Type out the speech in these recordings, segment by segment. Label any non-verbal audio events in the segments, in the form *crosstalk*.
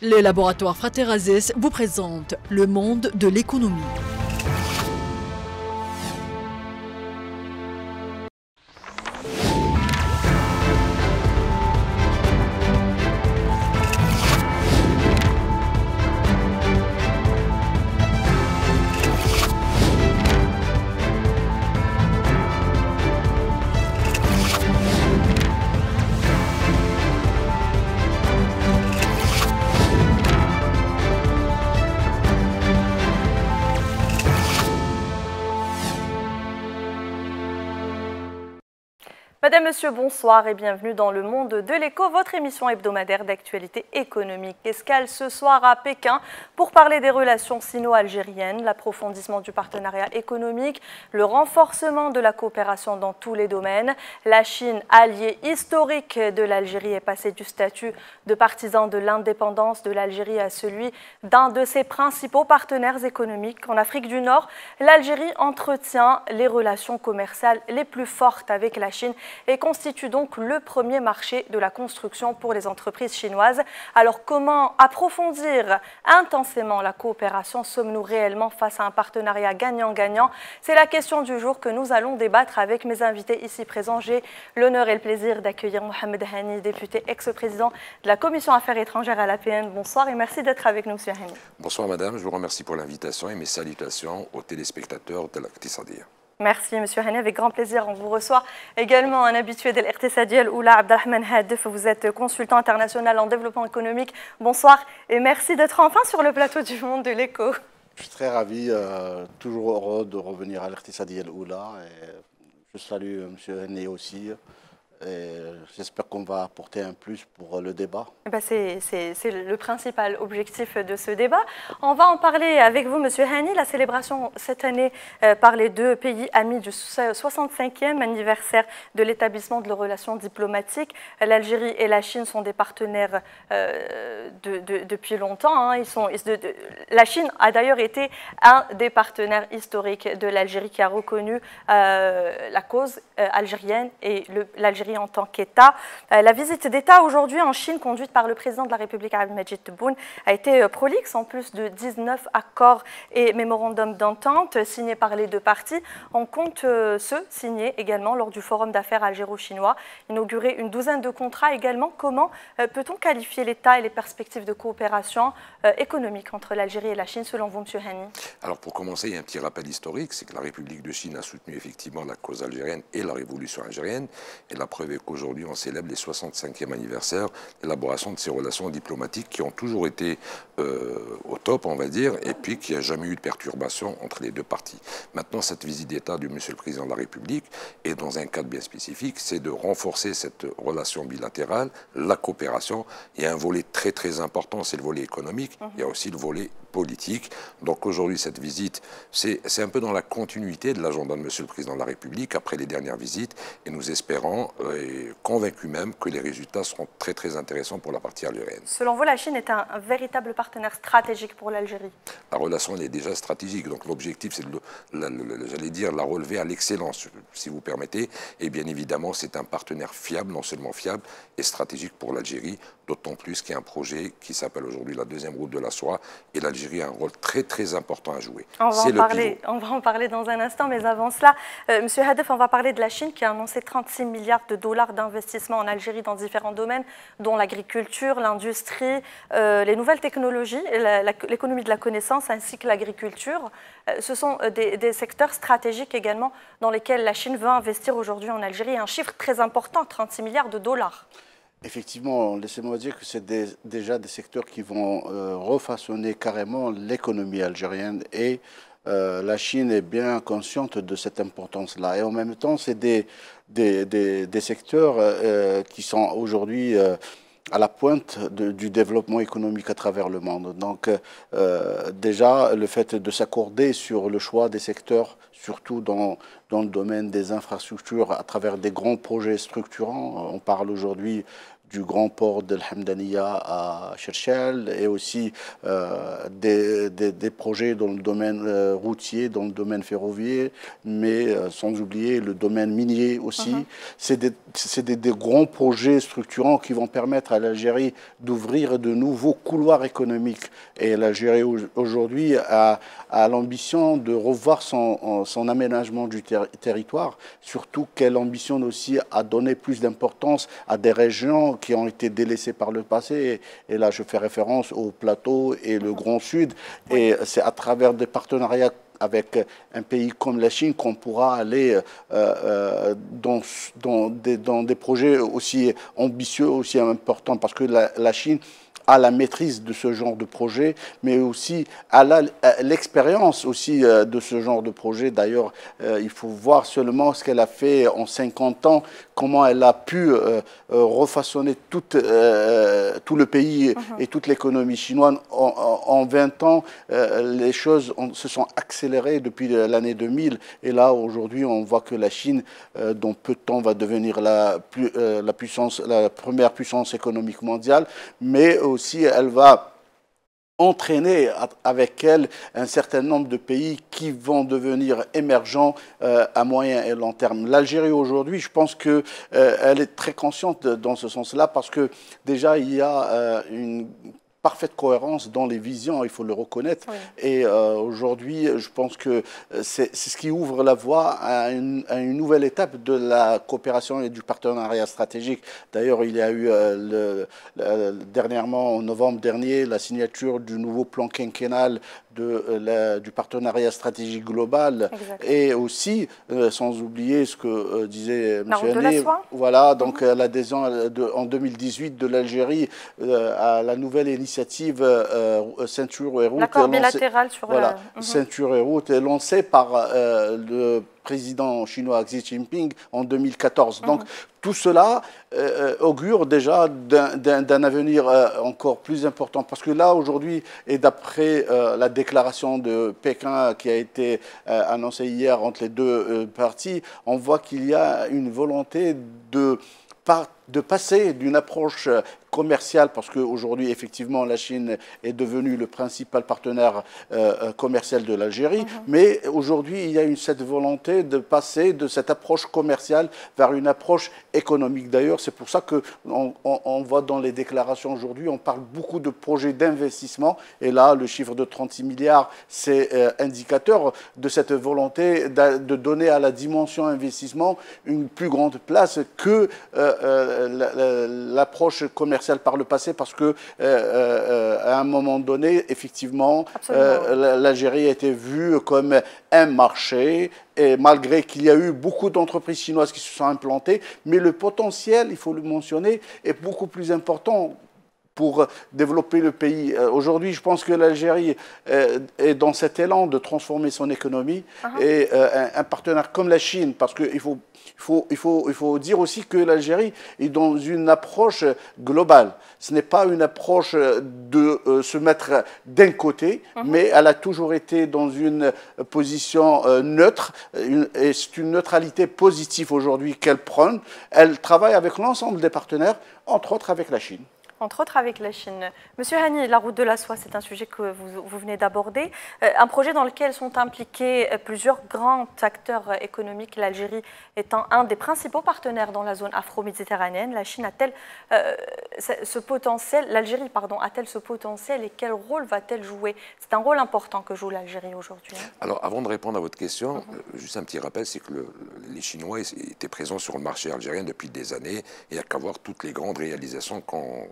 Les laboratoires Fraterazes vous présentent le monde de l'économie. Monsieur, bonsoir et bienvenue dans le monde de l'écho, votre émission hebdomadaire d'actualité économique. Escale ce soir à Pékin pour parler des relations sino-algériennes, l'approfondissement du partenariat économique, le renforcement de la coopération dans tous les domaines. La Chine, alliée historique de l'Algérie, est passée du statut de partisan de l'indépendance de l'Algérie à celui d'un de ses principaux partenaires économiques. En Afrique du Nord, l'Algérie entretient les relations commerciales les plus fortes avec la Chine et constitue donc le premier marché de la construction pour les entreprises chinoises. Alors comment approfondir intensément la coopération Sommes-nous réellement face à un partenariat gagnant-gagnant C'est la question du jour que nous allons débattre avec mes invités ici présents. J'ai l'honneur et le plaisir d'accueillir Mohamed Hani, député ex-président de la Commission Affaires étrangères à l'APN. Bonsoir et merci d'être avec nous, Monsieur Hani. Bonsoir Madame, je vous remercie pour l'invitation et mes salutations aux téléspectateurs de l'Aqtisadia. Merci, Monsieur Henné. Avec grand plaisir, on vous reçoit également un habitué de l'RT Sadiel Oula Abdelrahman Hadef. Vous êtes consultant international en développement économique. Bonsoir et merci d'être enfin sur le plateau du Monde de l'écho. Je suis très ravi, euh, toujours heureux de revenir à l'RT Sadiel Oula. Et je salue euh, Monsieur Henné aussi. J'espère qu'on va apporter un plus pour le débat. Eh ben, c'est le principal objectif de ce débat. On va en parler avec vous, Monsieur Hani. La célébration cette année euh, par les deux pays amis du 65e anniversaire de l'établissement de leurs relations diplomatiques. L'Algérie et la Chine sont des partenaires euh, de, depuis longtemps. Hein. Ils sont, la Chine a d'ailleurs été un des partenaires historiques de l'Algérie qui a reconnu euh, la cause algérienne et l'Algérie en tant qu'État. Euh, la visite d'État aujourd'hui en Chine, conduite par le président de la République, Abdelmajid Tebboune, a été euh, prolixe en plus de 19 accords et mémorandums d'entente euh, signés par les deux parties. On compte ceux signés également lors du forum d'affaires algéro-chinois, inauguré une douzaine de contrats également. Comment peut-on qualifier l'État et les perspectives de coopération économique entre l'Algérie et la Chine, selon vous, M. Hani Alors, pour commencer, il y a un petit rappel historique, c'est que la République de Chine a soutenu effectivement la cause algérienne et la révolution algérienne. Et la preuve qu'aujourd'hui, on célèbre les 65e anniversaire l'élaboration de ces relations diplomatiques qui ont toujours été euh, au top, on va dire, et puis qu'il n'y a jamais eu de perturbation entre les deux parties. Maintenant, cette visite d'État du Monsieur le Président de la République est dans un cadre bien spécifique, c'est de renforcer cette relation bilatérale, la coopération. Il y a un volet très très important, c'est le volet économique. Mmh. Il y a aussi le volet donc aujourd'hui, cette visite, c'est un peu dans la continuité de l'agenda de M. le Président de la République après les dernières visites. Et nous espérons, euh, et convaincus même, que les résultats seront très très intéressants pour la partie algérienne. Selon vous, la Chine est un, véritable partenaire stratégique pour l'Algérie La relation, est déjà stratégique. Donc l'objectif, c'est de, dire, la relever à l'excellence, si vous permettez. Et bien évidemment, c'est un partenaire fiable, non seulement fiable, et stratégique pour l'Algérie, d'autant plus qu'il y a un projet qui s'appelle aujourd'hui la deuxième route de la soie, et l'Algérie a un rôle très très important à jouer. On va, en parler, dans un instant, mais avant cela, euh, Monsieur Hadef, on va parler de la Chine qui a annoncé 36 milliards de dollars d'investissement en Algérie dans différents domaines, dont l'agriculture, l'industrie, euh, les nouvelles technologies, l'économie de la connaissance, ainsi que l'agriculture. Euh, ce sont des, des secteurs stratégiques également dans lesquels la Chine veut investir aujourd'hui en Algérie, un chiffre très important, 36 milliards de dollars. Effectivement, laissez-moi dire que c'est déjà des secteurs qui vont euh, refaçonner carrément l'économie algérienne et euh, la Chine est bien consciente de cette importance-là. Et en même temps, c'est des, des, secteurs euh, qui sont aujourd'hui à la pointe du développement économique à travers le monde. Donc euh, déjà, le fait de s'accorder sur le choix des secteurs, surtout dans, dans le domaine des infrastructures, à travers des grands projets structurants, euh, on parle aujourd'hui du grand port de l'Hamdaniya à Cherchel et aussi euh, des, projets dans le domaine euh, routier, dans le domaine ferroviaire, mais euh, sans oublier le domaine minier aussi. Uh-huh. C'est des, grands projets structurants qui vont permettre à l'Algérie d'ouvrir de nouveaux couloirs économiques. Et l'Algérie aujourd'hui a, l'ambition de revoir son, aménagement du territoire, surtout qu'elle ambitionne aussi à donner plus d'importance à des régions qui ont été délaissés par le passé. Et, là, je fais référence au plateau et le Grand Sud. Et c'est à travers des partenariats avec un pays comme la Chine qu'on pourra aller euh, euh, dans, des, projets aussi ambitieux, aussi importants, parce que la Chine à la maîtrise de ce genre de projet, mais aussi à l'expérience aussi euh, de ce genre de projet. D'ailleurs, euh, il faut voir seulement ce qu'elle a fait en 50 ans, comment elle a pu euh, refaçonner tout, tout le pays mhm. et toute l'économie chinoise. En, 20 ans, les choses se sont accélérées depuis l'année 2000. Et là, aujourd'hui, on voit que la Chine, dans peu de temps, va devenir la, puissance, la première puissance économique mondiale. Mais aussi, elle va entraîner avec elle un certain nombre de pays qui vont devenir émergents euh, à moyen et long terme. L'Algérie aujourd'hui, je pense qu'elle euh, est très consciente dans ce sens-là parce que déjà il y a euh, une parfaite cohérence dans les visions, il faut le reconnaître. Et euh, aujourd'hui, je pense que c'est ce qui ouvre la voie à une, nouvelle étape de la coopération et du partenariat stratégique. D'ailleurs, il y a eu euh, le, dernièrement, en novembre dernier, la signature du nouveau plan quinquennal de, euh, la, du partenariat stratégique global et aussi, sans oublier ce que disait M. Hanné, voilà, donc mhm. l'adhésion en 2018 de l'Algérie à la nouvelle initiative l'initiative euh, euh, Ceinture et Route. sur la... Ceinture et Route est lancée par euh, le président chinois Xi Jinping en 2014. Donc mhm. tout cela augure déjà d'un avenir encore plus important. Parce que là, aujourd'hui, et d'après la déclaration de Pékin qui a été annoncée hier entre les deux parties, on voit qu'il y a une volonté de part de passer d'une approche euh, commerciale, parce qu'aujourd'hui, effectivement, la Chine est devenue le principal partenaire euh, euh, commercial de l'Algérie, mhm. mais aujourd'hui, il y a une, cette volonté de passer de cette approche commerciale vers une approche économique. D'ailleurs, c'est pour ça qu'on on, voit dans les déclarations aujourd'hui, on parle beaucoup de projets d'investissement, et là, le chiffre de 36 milliards, c'est indicateur de cette volonté de donner à la dimension investissement une plus grande place que l'approche commerciale par le passé parce que euh, euh, à un moment donné, effectivement, euh, l'Algérie a été vue comme un marché et malgré qu'il y a eu beaucoup d'entreprises chinoises qui se sont implantées, mais le potentiel, il faut le mentionner, est beaucoup plus important pour euh, développer le pays. Euh, aujourd'hui, je pense que l'Algérie euh, est dans cet élan de transformer son économie uh-huh. et un partenaire comme la Chine, parce qu'il faut il faut, il, faut, il faut dire aussi que l'Algérie est dans une approche globale. Ce n'est pas une approche de se mettre d'un côté, uh-huh. mais elle a toujours été dans une position neutre. et c'est une neutralité positive aujourd'hui qu'elle prône. Elle travaille avec l'ensemble des partenaires, entre autres avec la Chine entre autres avec la Chine. Monsieur Hani, la route de la soie, c'est un sujet que vous, venez d'aborder, euh, un projet dans lequel sont impliqués euh, plusieurs grands acteurs euh, économiques, l'Algérie étant un des principaux partenaires dans la zone afro-méditerranéenne. La Chine a-t-elle ce potentiel, l'Algérie, pardon, a-t-elle ce potentiel et quel rôle va-t-elle jouer C'est un rôle important que joue l'Algérie aujourd'hui. Alors, avant de répondre à votre question, mhm. juste un petit rappel, c'est que les Chinois étaient présents sur le marché algérien depuis des années et a qu'à voir toutes les grandes réalisations qu'on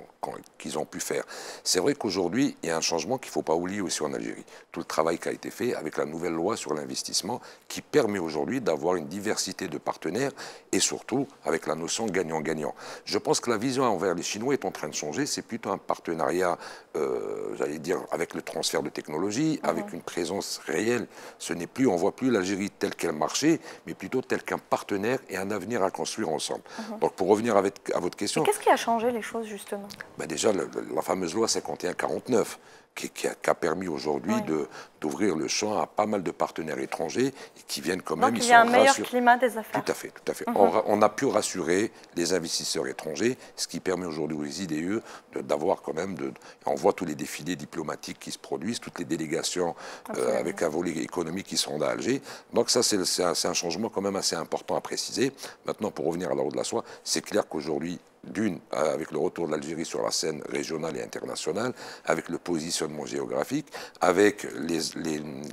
qu'ils ont pu faire. C'est vrai qu'aujourd'hui, il y a un changement qu'il ne faut pas oublier aussi en Algérie. Tout le travail qui a été fait avec la nouvelle loi sur l'investissement qui permet aujourd'hui d'avoir une diversité de partenaires et surtout avec la notion gagnant-gagnant. Je pense que la vision envers les Chinois est en train de changer. C'est plutôt un partenariat, euh, j'allais dire, avec le transfert de technologie, mhm. avec une présence réelle. Ce n'est plus, on voit plus l'Algérie telle qu'elle marchait, mais plutôt telle qu'un partenaire et un avenir à construire ensemble. Mhm. Donc pour revenir à votre question... Qu'est-ce qui a changé les choses justement ben, déjà, la fameuse loi 51-49, qui, a permis aujourd'hui d'ouvrir le champ à pas mal de partenaires étrangers qui viennent quand même. Donc, il y a un meilleur climat des affaires. Tout à fait, tout à fait. Mhm. on, a pu rassurer les investisseurs étrangers, ce qui permet aujourd'hui aux IDE e d'avoir quand même. De, on voit tous les défilés diplomatiques qui se produisent, toutes les délégations euh, avec un volet économique qui sont à Alger. Donc, ça, c'est un, changement quand même assez important à préciser. Maintenant, pour revenir à la de la soie, c'est clair qu'aujourd'hui, d'une euh, avec le retour de l'Algérie sur la scène régionale et internationale, avec le positionnement géographique, avec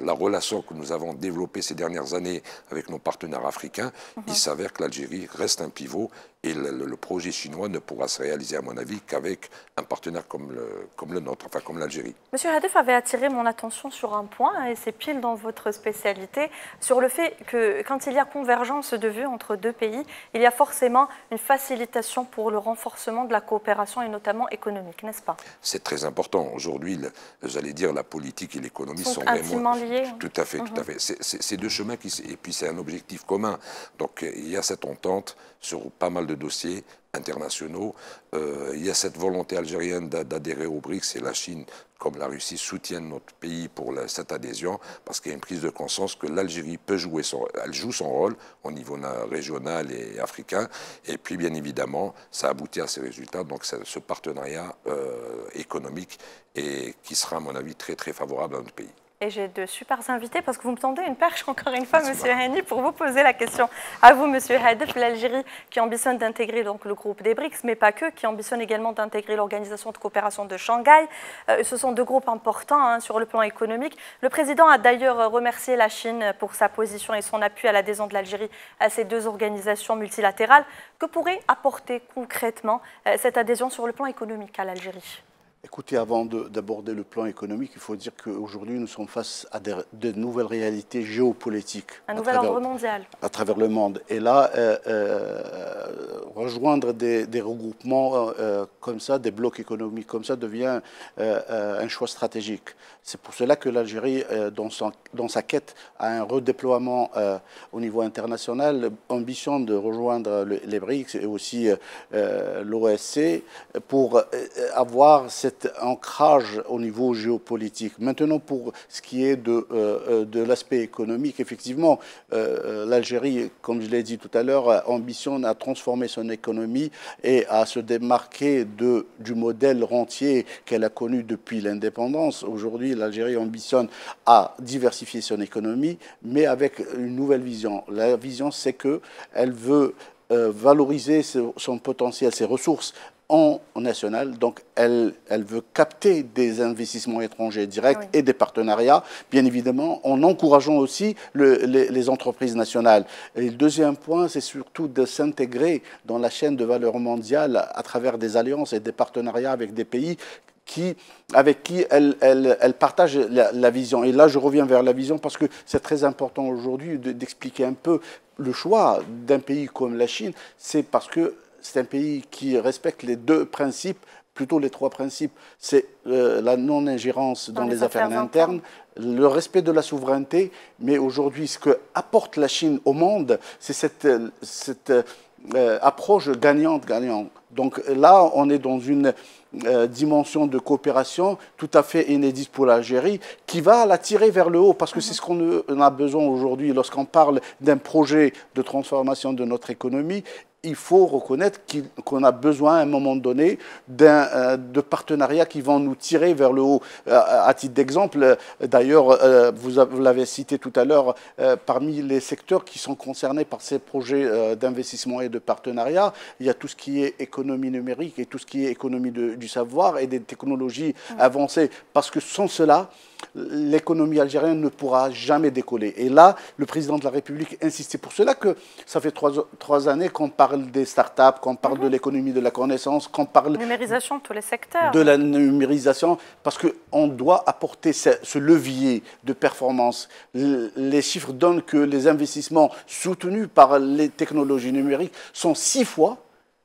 la relation que nous avons développée ces dernières années avec nos partenaires africains, il mhm. s'avère que l'Algérie reste un pivot et le, projet chinois ne pourra se réaliser, à mon avis, qu'avec un partenaire comme le, comme le nôtre, enfin comme l'Algérie. Monsieur Hadef avait attiré mon attention sur un point, et c'est pile dans votre spécialité, sur le fait que quand il y a convergence de vues entre deux pays, il y a forcément une facilitation pour le renforcement de la coopération, et notamment économique, n'est-ce pas C'est très important. Aujourd'hui, j'allais dire, la politique et l'économie sont, intimement vraiment... Tout à fait, tout à mhm. fait. C'est deux chemins qui... Et puis c'est un objectif commun. Donc il y a cette entente sur pas mal de dossiers internationaux. Euh, il y a cette volonté algérienne d'adhérer aux BRICS et la Chine, comme la Russie, soutiennent notre pays pour cette adhésion parce qu'il y a une prise de conscience que l'Algérie peut jouer son, elle joue son rôle au niveau régional et africain. Et puis, bien évidemment, ça aboutit à ces résultats. Donc, ce partenariat euh, économique et qui sera, à mon avis, très très favorable à notre pays. Et j'ai de super invités parce que vous me tendez une perche encore une fois, Monsieur Hani, pour vous poser la question. À vous, Monsieur Hadef, l'Algérie qui ambitionne d'intégrer donc le groupe des BRICS, mais pas que, qui ambitionne également d'intégrer l'organisation de coopération de Shanghai. Euh, ce sont deux groupes importants hein, sur le plan économique. Le président a d'ailleurs remercié la Chine pour sa position et son appui à l'adhésion de l'Algérie à ces deux organisations multilatérales. Que pourrait apporter concrètement euh, cette adhésion sur le plan économique à l'Algérie Écoutez, avant d'aborder le plan économique, il faut dire qu'aujourd'hui, nous sommes face à de nouvelles réalités géopolitiques. Un nouvel ordre mondial. À travers le monde. Et là, euh, euh, rejoindre des, regroupements euh, comme ça, des blocs économiques comme ça, devient un choix stratégique. C'est pour cela que l'Algérie, dans, dans, sa quête à un redéploiement au niveau international, ambition de rejoindre les BRICS et aussi l'OSC pour avoir cette cet ancrage au niveau géopolitique. Maintenant, pour ce qui est de, euh, euh, de l'aspect économique, effectivement, euh, l'Algérie, comme je l'ai dit tout à l'heure, ambitionne à transformer son économie et à se démarquer de, du modèle rentier qu'elle a connu depuis l'indépendance. Aujourd'hui, l'Algérie ambitionne à diversifier son économie, mais avec une nouvelle vision. La vision, c'est qu'elle veut valoriser son potentiel, ses ressources en national. Donc, elle, veut capter des investissements étrangers directs et des partenariats, bien évidemment, en encourageant aussi les, entreprises nationales. Et le deuxième point, c'est surtout de s'intégrer dans la chaîne de valeur mondiale à travers des alliances et des partenariats avec des pays qui, avec qui elle, partage la vision. Et là, je reviens vers la vision parce que c'est très important aujourd'hui d'expliquer un peu le choix d'un pays comme la Chine, c'est parce que c'est un pays qui respecte les deux principes, plutôt les trois principes. C'est euh, la non-ingérence dans, les, affaires, internes, le respect de la souveraineté, mais aujourd'hui, ce que apporte la Chine au monde, c'est cette, euh, approche gagnante-gagnante. Donc là, on est dans une euh, dimension de coopération tout à fait inédite pour l'Algérie, qui va la tirer vers le haut, parce que c'est ce qu'on a besoin aujourd'hui lorsqu'on parle d'un projet de transformation de notre économie il faut reconnaître qu'on a besoin à un moment donné d'un, euh, de partenariats qui vont nous tirer vers le haut. Euh, à titre d'exemple, euh, d'ailleurs, vous, l'avez cité tout à l'heure, parmi les secteurs qui sont concernés par ces projets d'investissement et de partenariat, il y a tout ce qui est économie numérique et tout ce qui est économie du savoir et des technologies mmh. avancées. Parce que sans cela, l'économie algérienne ne pourra jamais décoller. Et là, le président de la République insistait pour cela que ça fait trois, années qu'on parle des start-up, qu'on parle de mhm. l'économie de la connaissance, qu'on parle... Numérisation de tous les secteurs. De la numérisation, parce qu'on doit apporter ce, levier de performance. Les chiffres donnent que les investissements soutenus par les technologies numériques sont six fois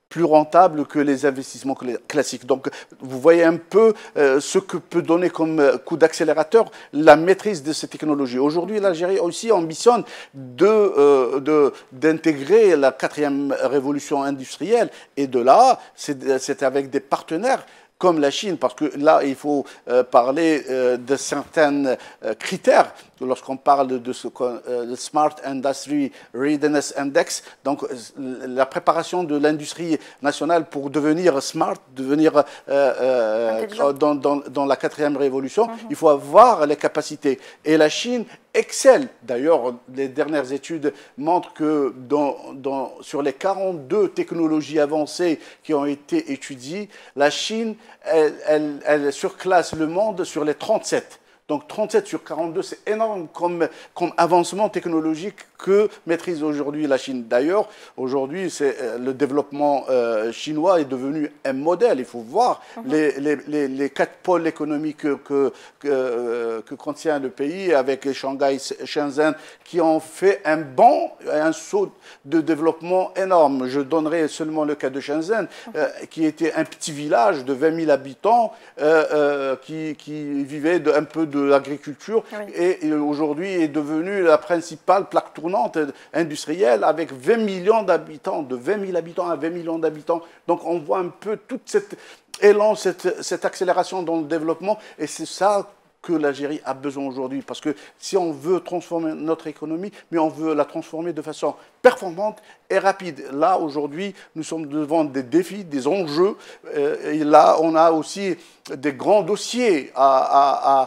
plus rentable que les investissements classiques. Donc, vous voyez un peu euh, ce que peut donner comme euh, coup d'accélérateur la maîtrise de ces technologies. Aujourd'hui, l'Algérie aussi ambitionne d'intégrer euh, de, d'intégrer la quatrième révolution industrielle. Et de là, c'est avec des partenaires comme la Chine, parce que là, il faut euh, parler euh, de certains euh, critères lorsqu'on parle de ce le Smart Industry Readiness Index, donc la préparation de l'industrie nationale pour devenir smart, devenir dans, la quatrième révolution, mhm. il faut avoir les capacités. Et la Chine Excel D'ailleurs, les dernières études montrent que sur les 42 technologies avancées qui ont été étudiées, la Chine, surclasse le monde sur les 37. Donc 37 sur 42, c'est énorme comme, avancement technologique que maîtrise aujourd'hui la Chine. D'ailleurs, aujourd'hui, c'est euh, le développement euh, chinois est devenu un modèle. Il faut voir mhm. les, quatre pôles économiques euh, que, contient le pays, avec Shanghai, Shenzhen, qui ont fait un bond, un saut de développement énorme. Je donnerai seulement le cas de Shenzhen, mhm. qui était un petit village de 20 000 habitants, qui, vivait un peu de l'agriculture ah et, aujourd'hui est devenue la principale plaque tournante industrielle avec 20 millions d'habitants, de 20 000 habitants à 20 millions d'habitants. Donc on voit un peu toute cette élan, cette, cette accélération dans le développement et c'est ça que l'Algérie a besoin aujourd'hui. Parce que si on veut transformer notre économie, mais on veut la transformer de façon performante et rapide. Là, aujourd'hui, nous sommes devant des défis, des enjeux. Euh, et là, on a aussi des grands dossiers à,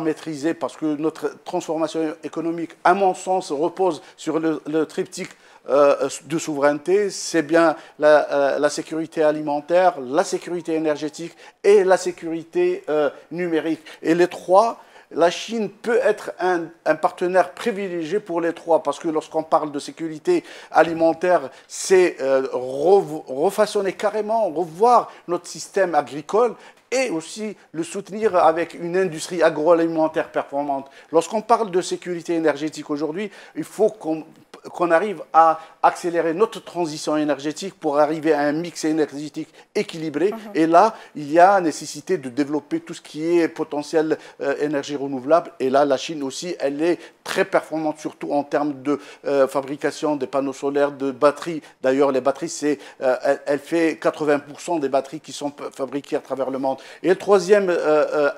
maîtriser parce que notre transformation économique, à mon sens, repose sur le triptyque euh, de souveraineté, c'est bien euh, la, sécurité alimentaire, la sécurité énergétique et la sécurité euh, numérique. Et les trois, la Chine peut être un, partenaire privilégié pour les trois, parce que lorsqu'on parle de sécurité alimentaire, c'est refaçonner carrément, revoir notre système agricole et aussi le soutenir avec une industrie agroalimentaire performante. Lorsqu'on parle de sécurité énergétique aujourd'hui, il faut qu'on qu'on arrive à accélérer notre transition énergétique pour arriver à un mix énergétique équilibré. Mhm. Et là, il y a nécessité de développer tout ce qui est potentiel euh, énergie renouvelable. Et là, la Chine aussi, elle est très performante, surtout en termes de euh, fabrication des panneaux solaires, de batteries. D'ailleurs, les batteries, euh, elle, fait 80% des batteries qui sont fabriquées à travers le monde. Et le troisième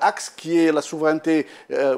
axe, qui est la souveraineté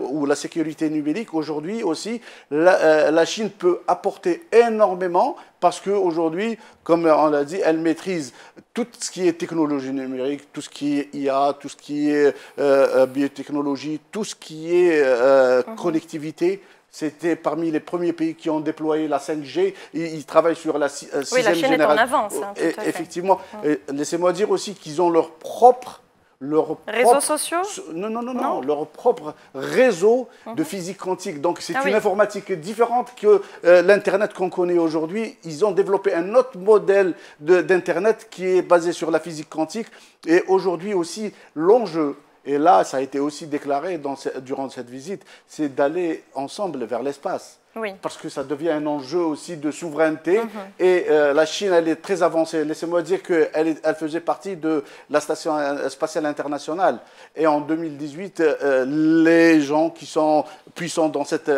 ou la sécurité numérique, aujourd'hui aussi, la Chine peut apporter énormément parce qu'aujourd'hui, comme on l'a dit, elle maîtrise tout ce qui est technologie numérique, tout ce qui est IA, tout ce qui est euh, euh, biotechnologie, tout ce qui est euh, mhm. connectivité. C'était parmi les premiers pays qui ont déployé la 5G. Ils, travaillent sur la 6 génération. oui, la chaîne génération. est en avance. Hein, effectivement. Mhm. Laissez-moi dire aussi qu'ils ont leur propre leur Réseaux propre... sociaux non, non, non, leur propre réseau de mhm. physique quantique. Donc c'est ah une informatique différente que euh, l'Internet qu'on connaît aujourd'hui. Ils ont développé un autre modèle d'Internet qui est basé sur la physique quantique. Et aujourd'hui aussi, l'enjeu et là, ça a été aussi déclaré dans durant cette visite, c'est d'aller ensemble vers l'espace. Parce que ça devient un enjeu aussi de souveraineté. Mhm. Et euh, la Chine, elle est très avancée. Laissez-moi dire qu'elle elle faisait partie de la Station euh, spatiale internationale. Et en 2018, euh, les gens qui sont puissants dans cette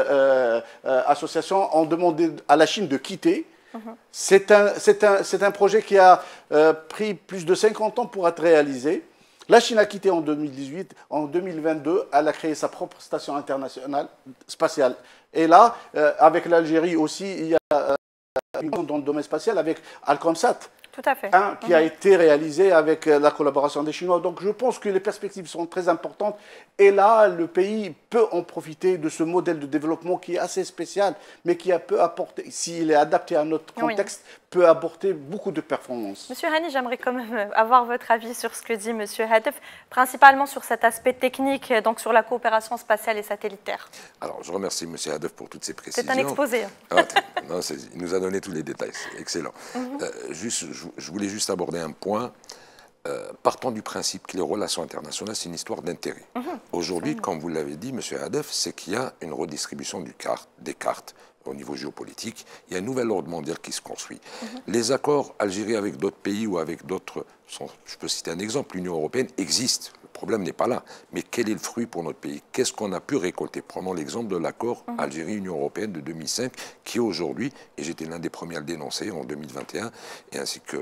association ont demandé à la Chine de quitter. Mhm. C'est un, un, projet qui a pris plus de 50 ans pour être réalisé. La Chine a quitté en 2018, en 2022, elle a créé sa propre station internationale spatiale. Et là, euh, avec l'Algérie aussi, il y a euh, une dans le domaine spatial avec Alcomsat tout à fait. qui a mhm. été réalisé avec euh, la collaboration des Chinois. Donc je pense que les perspectives sont très importantes. Et là, le pays peut en profiter de ce modèle de développement qui est assez spécial, mais qui peut apporter, s'il est adapté à notre contexte, peut apporter beaucoup de performances. Monsieur Hani, j'aimerais quand même euh, avoir votre avis sur ce que dit Monsieur Hadef, principalement sur cet aspect technique, donc sur la coopération spatiale et satellitaire. Alors je remercie Monsieur Hadef pour toutes ces précisions. C'est un exposé. Ah, il nous a donné tous les détails. Excellent. Mhm. Euh, juste, je je voulais juste aborder un point. Euh, partant du principe que les relations internationales, c'est une histoire d'intérêt. Mhm. Aujourd'hui, comme vous l'avez dit, M. Hadef, c'est qu'il y a une redistribution des cartes au niveau géopolitique. Il y a un nouvel ordre mondial qui se construit. Mhm. Les accords algériens avec d'autres pays ou avec d'autres, je peux citer un exemple, l'Union européenne existe problème n'est pas là. Mais quel est le fruit pour notre pays Qu'est-ce qu'on a pu récolter Prenons l'exemple de l'accord mhm. Algérie-Union européenne de 2005, qui aujourd'hui, et j'étais l'un des premiers à le dénoncer en 2021, et ainsi que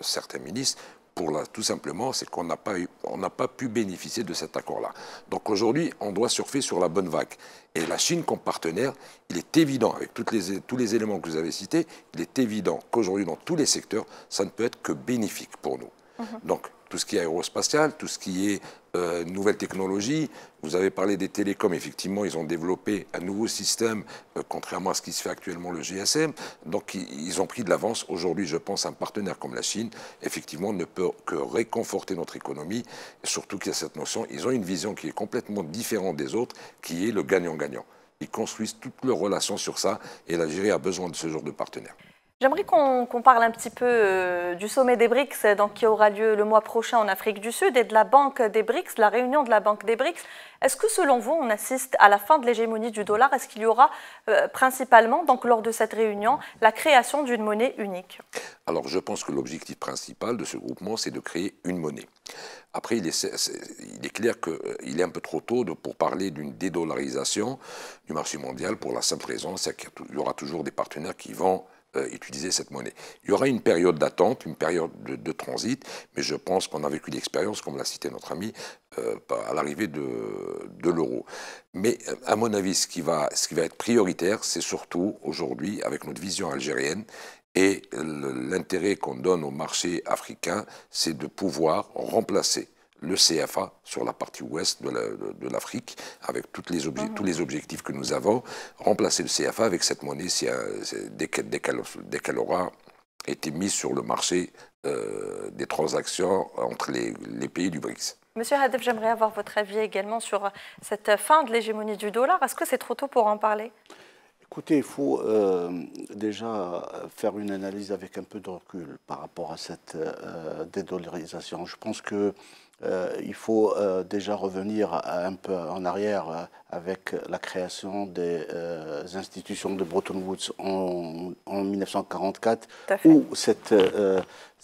certains ministres, pour la, tout simplement, c'est qu'on n'a pas, pu bénéficier de cet accord-là. Donc aujourd'hui, on doit surfer sur la bonne vague. Et la Chine comme partenaire, il est évident, avec toutes les, tous les éléments que vous avez cités, il est évident qu'aujourd'hui, dans tous les secteurs, ça ne peut être que bénéfique pour nous. Mhm. Donc tout ce qui est aérospatial, tout ce qui est euh, nouvelles technologies. Vous avez parlé des télécoms, effectivement, ils ont développé un nouveau système, euh, contrairement à ce qui se fait actuellement le GSM. Donc, ils ont pris de l'avance. Aujourd'hui, je pense, un partenaire comme la Chine, effectivement, ne peut que réconforter notre économie, surtout qu'il y a cette notion. Ils ont une vision qui est complètement différente des autres, qui est le gagnant-gagnant. Ils construisent toutes leurs relations sur ça, et l'Algérie a besoin de ce genre de partenaire. J'aimerais qu'on parle un petit peu euh, du sommet des BRICS euh, donc, qui aura lieu le mois prochain en Afrique du Sud et de la Banque des BRICS, la réunion de la Banque des BRICS. Est-ce que selon vous, on assiste à la fin de l'hégémonie du dollar Est-ce qu'il y aura euh, principalement, donc, lors de cette réunion, la création d'une monnaie unique Alors je pense que l'objectif principal de ce groupement, c'est de créer une monnaie. Après, il est, il est clair qu'il est un peu trop tôt pour parler d'une dédollarisation du marché mondial pour la simple raison, qu'il y aura toujours des partenaires qui vont euh, utiliser cette monnaie. Il y aura une période d'attente, une période de, transit, mais je pense qu'on a vécu l'expérience, comme l'a cité notre ami, euh, à l'arrivée de, l'euro. Mais euh, à mon avis, ce qui va être prioritaire, c'est surtout aujourd'hui, avec notre vision algérienne, et l'intérêt qu'on donne au marché africain, c'est de pouvoir remplacer le CFA sur la partie ouest de l'Afrique, avec toutes les mhm. tous les objectifs que nous avons, remplacer le CFA avec cette monnaie si, dès qu'elle aura été mise sur le marché euh, des transactions entre les, pays du BRICS. Monsieur Hadef, j'aimerais avoir votre avis également sur cette fin de l'hégémonie du dollar. Est-ce que c'est trop tôt pour en parler Écoutez, il faut euh, déjà faire une analyse avec un peu de recul par rapport à cette euh, dédollarisation. Je pense que euh, il faut euh, déjà revenir un peu en arrière euh, avec la création des institutions de Bretton Woods en, 1944, où cette,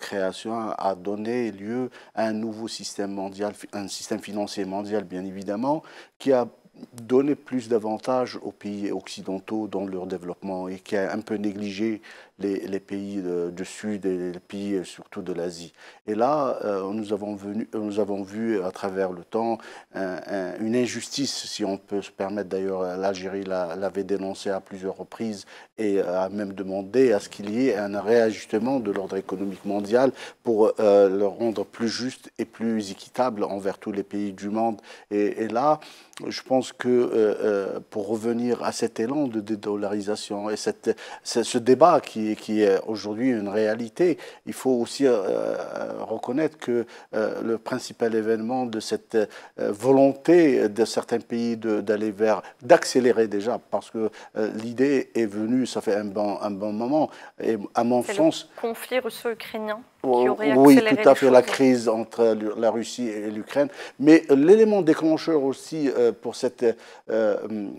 création a donné lieu à un nouveau système mondial, un système financier mondial bien évidemment, qui a donné plus d'avantages aux pays occidentaux dans leur développement et qui a un peu négligé les, pays du Sud et les pays euh, surtout de l'Asie. Et là, euh, nous, avons venu, euh, nous avons vu à travers le temps une injustice, si on peut se permettre. D'ailleurs, l'Algérie l'avait dénoncé à plusieurs reprises et a même demandé à ce qu'il y ait un réajustement de l'ordre économique mondial pour le rendre plus juste et plus équitable envers tous les pays du monde. Et, là, je pense que pour revenir à cet élan de dédollarisation et cette, ce débat qui qui est aujourd'hui une réalité. Il faut aussi euh, euh, reconnaître que euh, le principal événement de cette volonté de certains pays d'aller vers, d'accélérer déjà, parce que l'idée est venue, ça fait un bon, un bon moment, et à mon sens... Le conflit russo-ukrainien oh, oui, tout à fait, la crise entre la Russie et l'Ukraine. Mais l'élément déclencheur aussi pour cette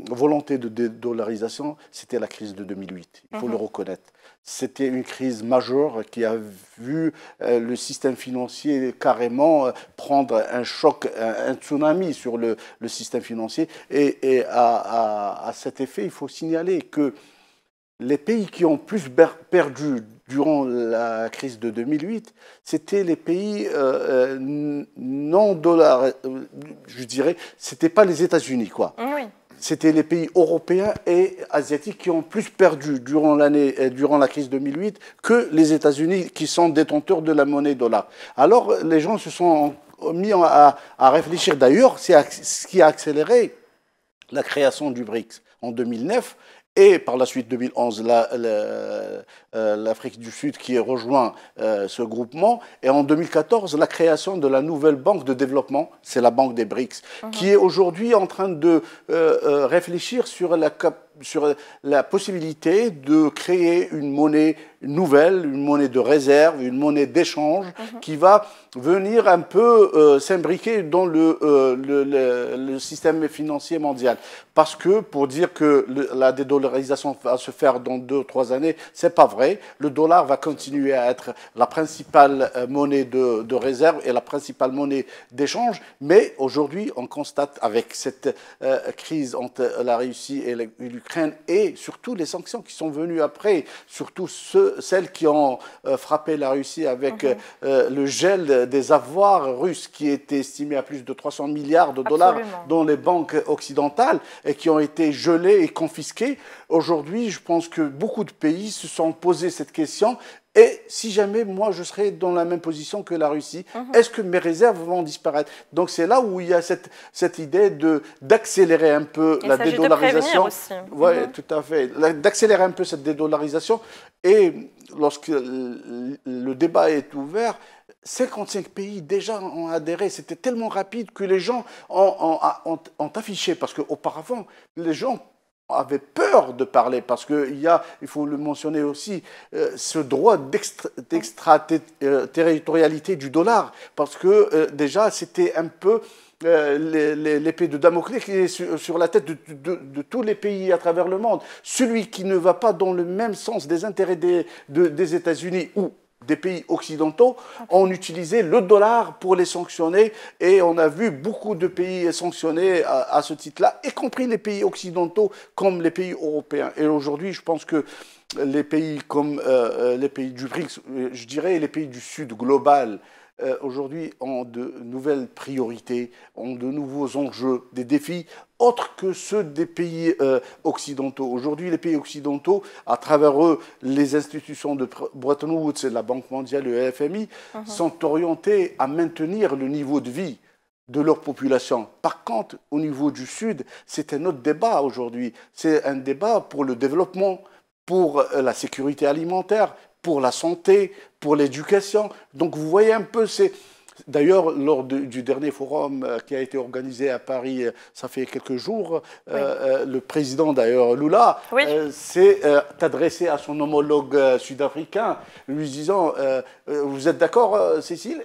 volonté de dédollarisation, c'était la crise de 2008. Il faut le mhm. reconnaître. C'était une crise majeure qui a vu euh, le système financier carrément euh, prendre un choc, un tsunami sur le, système financier. Et, à, cet effet, il faut signaler que les pays qui ont plus perdu durant la crise de 2008, c'était les pays euh, non dollars, je dirais, c'était pas les États-Unis, quoi. Oui c'était les pays européens et asiatiques qui ont plus perdu durant, l'année, euh, la crise 2008 que les États-Unis qui sont détenteurs de la monnaie dollar. Alors les gens se sont mis à, à réfléchir. D'ailleurs, c'est ce qui a accéléré la création du BRICS en 2009 et par la suite 2011 euh, l'Afrique du Sud qui rejoint euh, ce groupement, et en 2014 la création de la nouvelle banque de développement, c'est la banque des BRICS, mhm. qui est aujourd'hui en train de euh, réfléchir sur la capacité sur la possibilité de créer une monnaie nouvelle, une monnaie de réserve, une monnaie d'échange mhm. qui va venir un peu euh, s'imbriquer dans euh, le, le, système financier mondial. Parce que pour dire que la dédollarisation va se faire dans deux ou trois années, c'est pas vrai. Le dollar va continuer à être la principale euh, monnaie de, de réserve et la principale monnaie d'échange. Mais aujourd'hui, on constate avec cette crise entre la Russie et l'Ukraine et surtout les sanctions qui sont venues après, surtout celles qui ont euh, frappé la Russie avec mhm. euh, euh, le gel des avoirs russes qui étaient estimés à plus de 300 milliards de dollars dans les banques occidentales et qui ont été gelés et confisqués. Aujourd'hui, je pense que beaucoup de pays se sont posé cette question et si jamais moi je serais dans la même position que la Russie, mhm. est-ce que mes réserves vont disparaître Donc c'est là où il y a cette, cette idée de d'accélérer un peu la dédollarisation. Oui, mhm. tout à fait. D'accélérer un peu cette dédollarisation. Et lorsque le débat est ouvert, 55 pays déjà ont adhéré. C'était tellement rapide que les gens ont affiché, parce qu'auparavant, les gens avait peur de parler, parce qu'il y a, il faut le mentionner aussi, euh, ce droit d'extraterritorialité du dollar, parce que euh, déjà c'était un peu euh, l'épée de Damoclès qui est sur, la tête de, tous les pays à travers le monde. Celui qui ne va pas dans le même sens des intérêts des États-Unis ou des pays occidentaux ont utilisé le dollar pour les sanctionner et on a vu beaucoup de pays sanctionnés à, ce titre-là, y compris les pays occidentaux comme les pays européens. Et aujourd'hui, je pense que les pays comme euh, euh, les pays du BRICS, euh, je dirais les pays du Sud global, aujourd'hui ont de nouvelles priorités, ont de nouveaux enjeux, des défis autre que ceux des pays euh, occidentaux. Aujourd'hui, les pays occidentaux, à travers eux, les institutions de Bretton Woods la Banque mondiale le FMI, uh-huh. sont orientés à maintenir le niveau de vie de leur population. Par contre, au niveau du Sud, c'est un autre débat aujourd'hui. C'est un débat pour le développement, pour euh, la sécurité alimentaire, pour la santé, pour l'éducation. Donc vous voyez un peu, c'est D'ailleurs, lors du dernier forum euh, qui a été organisé à Paris, euh, ça fait quelques jours, euh, le président d'ailleurs, Lula, s'est adressé à son homologue sud-africain, lui disant euh, vous êtes d'accord, euh, Cécile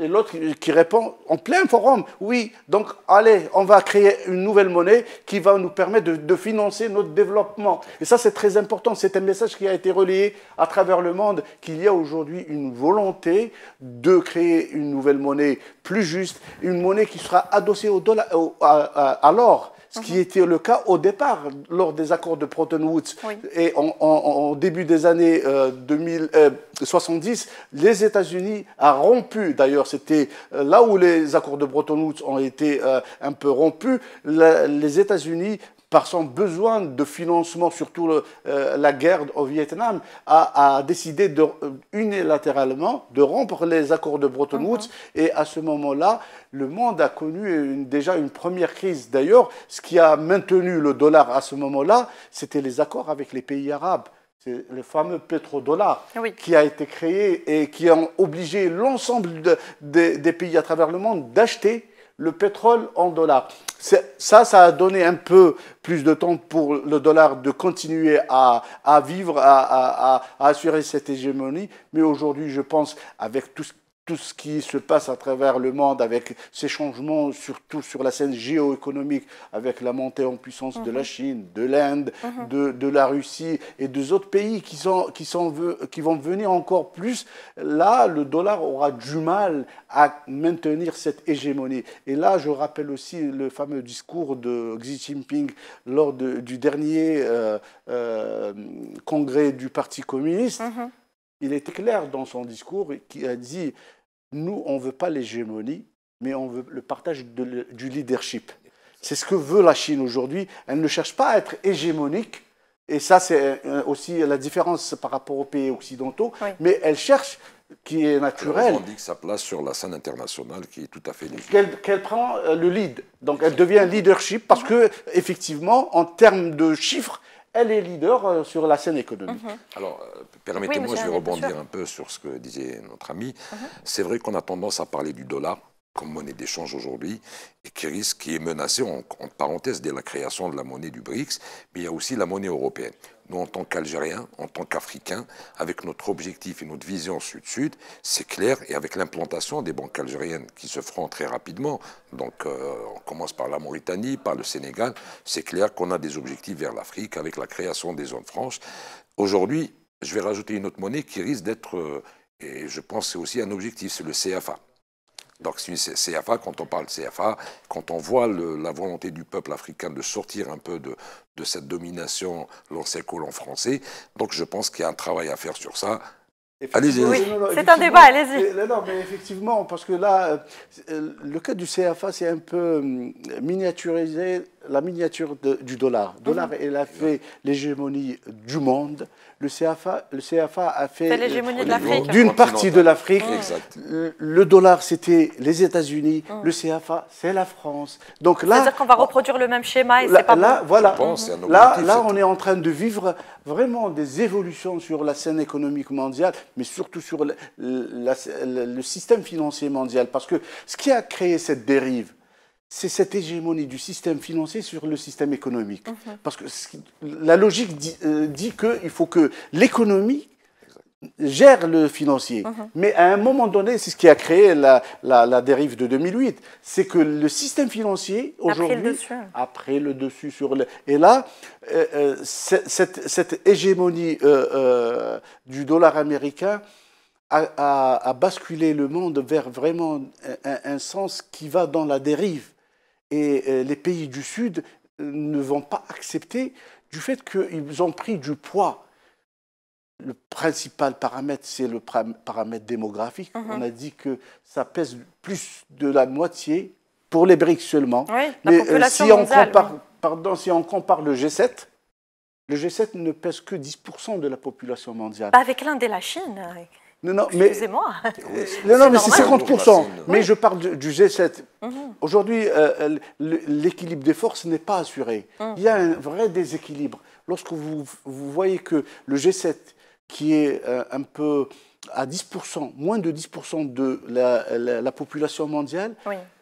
Et l'autre qui répond en plein forum, oui. Donc, allez, on va créer une nouvelle monnaie qui va nous permettre de, financer notre développement. Et ça, c'est très important. C'est un message qui a été relayé à travers le monde, qu'il y a aujourd'hui une volonté de créer une nouvelle monnaie plus juste, une monnaie qui sera adossée au dollar, à l'or ce qui mhm. était le cas au départ lors des accords de Bretton Woods. Et en, début des années 2070, euh, euh, les États-Unis a rompu, d'ailleurs c'était euh, là où les accords de Bretton Woods ont été un peu rompus, les États-Unis par son besoin de financement, surtout euh, la guerre au Vietnam, a, décidé euh, unilatéralement de rompre les accords de Bretton Woods. Et à ce moment-là, le monde a connu déjà une première crise. D'ailleurs, ce qui a maintenu le dollar à ce moment-là, c'était les accords avec les pays arabes C'est le fameux pétrodollar ah qui a été créé et qui a obligé l'ensemble des pays à travers le monde d'acheter le pétrole en dollars. Ça, ça a donné un peu plus de temps pour le dollar de continuer à, vivre, à, à, assurer cette hégémonie. Mais aujourd'hui, je pense, avec tout ce tout ce qui se passe à travers le monde avec ces changements, surtout sur la scène géoéconomique, avec la montée en puissance de la mhm. Chine, de l'Inde, mhm. de, la Russie et des autres pays qui, sont, qui, qui vont venir encore plus, là, le dollar aura du mal à maintenir cette hégémonie. Et là, je rappelle aussi le fameux discours de Xi Jinping lors du dernier euh, euh, congrès du Parti communiste. Mhm. Il était clair dans son discours qui a dit nous, on ne veut pas l'hégémonie, mais on veut le partage du leadership. C'est ce que veut la Chine aujourd'hui. Elle ne cherche pas à être hégémonique. Et ça, c'est euh, aussi la différence par rapport aux pays occidentaux. Mais elle cherche, qui est naturel. Elle revendique sa place sur la scène internationale qui est tout à fait légitime. Qu'elle prend euh, le lead. Donc elle devient leadership parce que, effectivement, en termes de chiffres, elle est leader euh, sur la scène économique. Mhm. Alors, euh, permettez-moi, je vais rebondir un peu sur ce que disait notre ami. Mhm. C'est vrai qu'on a tendance à parler du dollar comme monnaie d'échange aujourd'hui et qui risque, qui est menacée, en, parenthèse, dès la création de la monnaie du BRICS, mais il y a aussi la monnaie européenne. Nous, en tant qu'Algériens, en tant qu'Africains, avec notre objectif et notre vision Sud-Sud, c'est clair, et avec l'implantation des banques algériennes qui se feront très rapidement, donc euh, on commence par la Mauritanie, par le Sénégal, c'est clair qu'on a des objectifs vers l'Afrique avec la création des zones franches. Aujourd'hui, je vais rajouter une autre monnaie qui risque d'être, euh, et je pense c'est aussi un objectif, c'est le CFA donc c'est CFA, quand on parle CFA, quand on voit la volonté du peuple africain de sortir un peu de, cette domination lancée en français, donc je pense qu'il y a un travail à faire sur ça. Allez-y. c'est un débat, allez-y. Non, mais effectivement, parce que là, euh, le cas du CFA, c'est un peu euh, miniaturisé la miniature du dollar. Le dollar, mhm. elle a fait l'hégémonie du monde. Le CFA, le CFA a fait l'hégémonie de euh, l'Afrique. d'une partie de l'Afrique. Le, dollar, c'était les États-Unis. Mhm. Le CFA, c'est la France. Donc là, c'est-à-dire qu'on va reproduire le même schéma et c'est pas là, Voilà. là, là, on est en train de vivre vraiment des évolutions sur la scène économique mondiale, mais surtout sur le système financier mondial, parce que ce qui a créé cette dérive, c'est cette hégémonie du système financier sur le système économique. Mmh. Parce que la logique dit, euh, qu'il faut que l'économie gère le financier. Mmh. Mais à un moment donné, c'est ce qui a créé la, dérive de 2008, c'est que le système financier, aujourd'hui, Après le dessus sur le... Et là, euh, euh, cette, hégémonie du dollar américain a, basculé le monde vers vraiment un sens qui va dans la dérive. Et euh, les pays du Sud euh, ne vont pas accepter du fait qu'ils ont pris du poids. Le principal paramètre, c'est le paramètre démographique. Mhm. On a dit que ça pèse plus de la moitié pour les BRICS seulement. Mais euh, si, on compare, le G7, le G7 ne pèse que 10% de la population mondiale. avec l'Inde et la Chine. Non, mais. Excusez-moi. Non, mais c'est 50%. Mais je parle du G7. Mhm. Aujourd'hui, euh, euh, l'équilibre des forces n'est pas assuré. Mhm. Il y a un vrai déséquilibre. Lorsque vous, vous voyez que le G7, qui est euh, un peu à 10%, moins de 10% de la, population mondiale,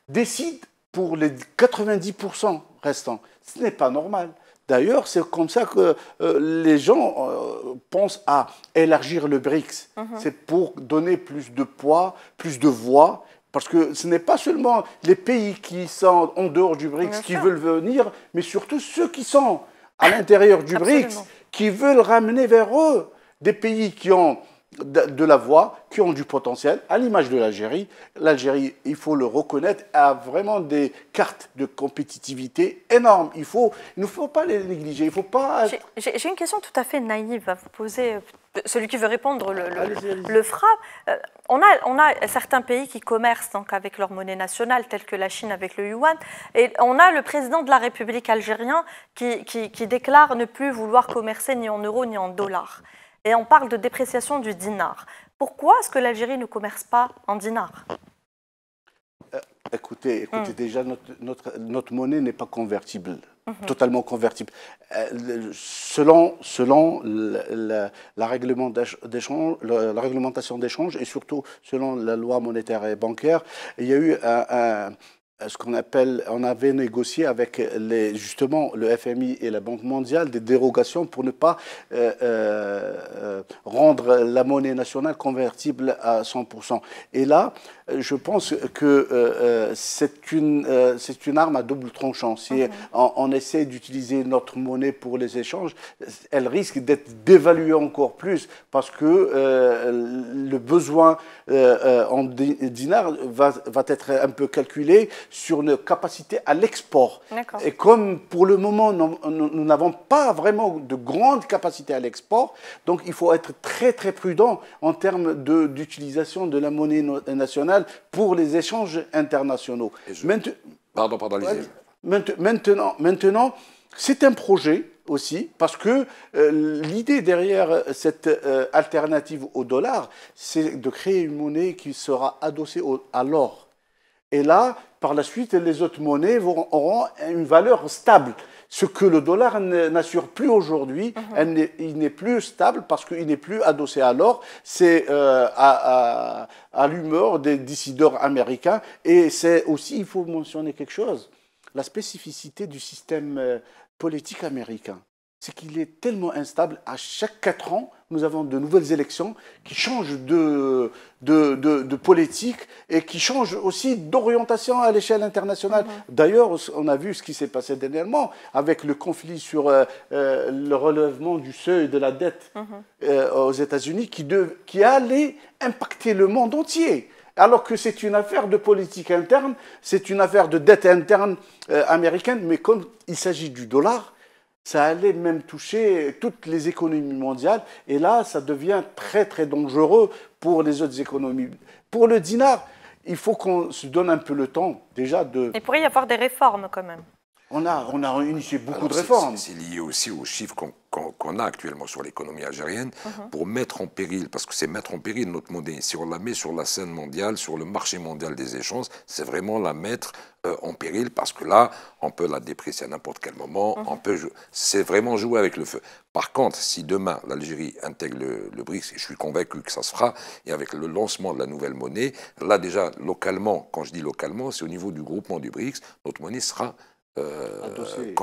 décide pour les 90% restants. Ce n'est pas normal. D'ailleurs, c'est comme ça que euh, les gens euh, pensent à élargir le BRICS. Mhm. C'est pour donner plus de poids, plus de voix, parce que ce n'est pas seulement les pays qui sont en dehors du BRICS qui veulent venir, mais surtout ceux qui sont à l'intérieur du BRICS, qui veulent ramener vers eux des pays qui ont de la voie, qui ont du potentiel, à l'image de l'Algérie. L'Algérie, il faut le reconnaître, a vraiment des cartes de compétitivité énormes. Il, faut, ne faut pas les négliger. Il faut pas. J'ai une question tout à fait naïve à vous poser. Euh, celui qui veut répondre le, le, fera. Euh, on, a, on a certains pays qui commercent avec leur monnaie nationale, telle que la Chine avec le yuan. Et on a le président de la République algérien qui déclare ne plus vouloir commercer ni en euros ni en dollars. Et on parle de dépréciation du dinar. Pourquoi est-ce que l'Algérie ne commerce pas en dinar euh, Écoutez, écoutez hmm. déjà, notre, notre, monnaie n'est pas convertible, mhm. totalement convertible. Euh, selon selon la, réglementation d'échange et surtout selon la loi monétaire et bancaire, il y a eu un euh, qu'on appelle, on avait négocié avec justement le FMI et la Banque mondiale des dérogations pour ne pas euh, euh, rendre la monnaie nationale convertible à 100%. Et là, je pense que c'est une, c'est une arme à double tranchant. Si on, essaie d'utiliser notre monnaie pour les échanges, elle risque d'être dévaluée encore plus parce que le besoin en dinars va, va être un peu calculé sur nos capacités à l'export. Et comme pour le moment, nous n'avons pas vraiment de grandes capacités à l'export, donc il faut être très très prudent en termes d'utilisation de, la monnaie nationale pour les échanges internationaux. Pardon, pardon, Maintenant, maintenant c'est un projet aussi, parce que euh, l'idée derrière cette euh, alternative au dollar, c'est de créer une monnaie qui sera adossée à l'or. Et là, par la suite, les autres monnaies auront une valeur stable. Ce que le dollar n'assure plus aujourd'hui, mhm. il n'est plus stable parce qu'il n'est plus adossé à l'or, c'est euh, à, à l'humeur des décideurs américains. Et c'est aussi, il faut mentionner quelque chose, la spécificité du système euh, politique américain. C'est qu'il est tellement instable, à chaque 4 ans, nous avons de nouvelles élections qui changent de, politique et qui changent aussi d'orientation à l'échelle internationale. Mm-hmm. D'ailleurs, on a vu ce qui s'est passé dernièrement avec le conflit sur euh, euh, le relèvement du seuil de la dette mm-hmm. euh, aux États-Unis qui, allait impacter le monde entier alors que c'est une affaire de politique interne, c'est une affaire de dette interne américaine, mais comme il s'agit du dollar, ça allait même toucher toutes les économies mondiales. Et là, ça devient très, très dangereux pour les autres économies. Pour le dinar, il faut qu'on se donne un peu le temps déjà de... Il pourrait y avoir des réformes quand même. On a, on a initié beaucoup de réformes. C'est lié aussi aux chiffres qu'on a actuellement sur l'économie algérienne uh-huh. pour mettre en péril, parce que c'est mettre en péril notre monnaie. Si on la met sur la scène mondiale, sur le marché mondial des échanges, c'est vraiment la mettre euh, en péril parce que là, on peut la déprécier à n'importe quel moment. Uh-huh. On peut, c'est vraiment jouer avec le feu. Par contre, si demain l'Algérie intègre le, le, BRICS, et je suis convaincu que ça se fera, et avec le lancement de la nouvelle monnaie, là déjà localement, quand je dis localement, c'est au niveau du groupement du BRICS, notre monnaie sera euh,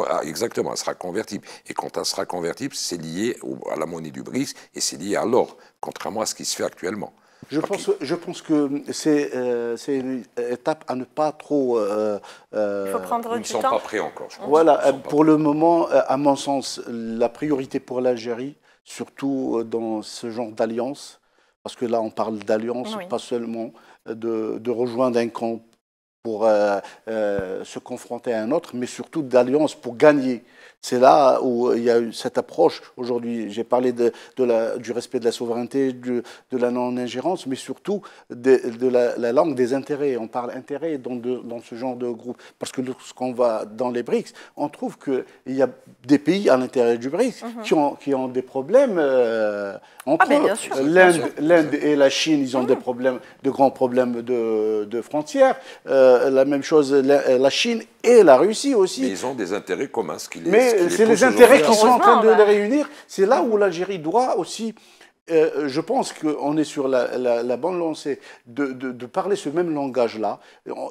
ah, exactement, elle sera convertible. Et quand elle sera convertible, c'est lié à la monnaie du BRICS et c'est lié à l'or, contrairement à ce qui se fait actuellement. Je pense, que euh, c'est une étape à ne pas trop. Euh, Il faut prendre ils ne sont pas prêts encore. Voilà, pour le moment, à mon sens, la priorité pour l'Algérie, surtout dans ce genre d'alliance, parce que là, on parle d'alliance, pas seulement de rejoindre un camp pour euh, euh, se confronter à un autre, mais surtout d'alliance pour gagner. C'est là où euh, il y a eu cette approche aujourd'hui. J'ai parlé du respect de la souveraineté, de la non-ingérence, mais surtout de, la, langue des intérêts. On parle intérêts dans, ce genre de groupe. Parce que lorsqu'on va dans les BRICS, on trouve qu'il y a des pays à l'intérieur du BRICS mhm. qui, ont, qui, ont, des problèmes euh, entre ah, ben, L'Inde et la Chine, ils ont des mhm. problèmes, de grands problèmes de, frontières. Euh, la même chose, la Chine et la Russie aussi. Mais ils ont des intérêts communs, ce qui les Mais c'est les intérêts qui sont en train de les bah. réunir. C'est là où l'Algérie doit aussi euh, euh, je pense qu'on est sur la, la, bonne lancée de, parler ce même langage-là.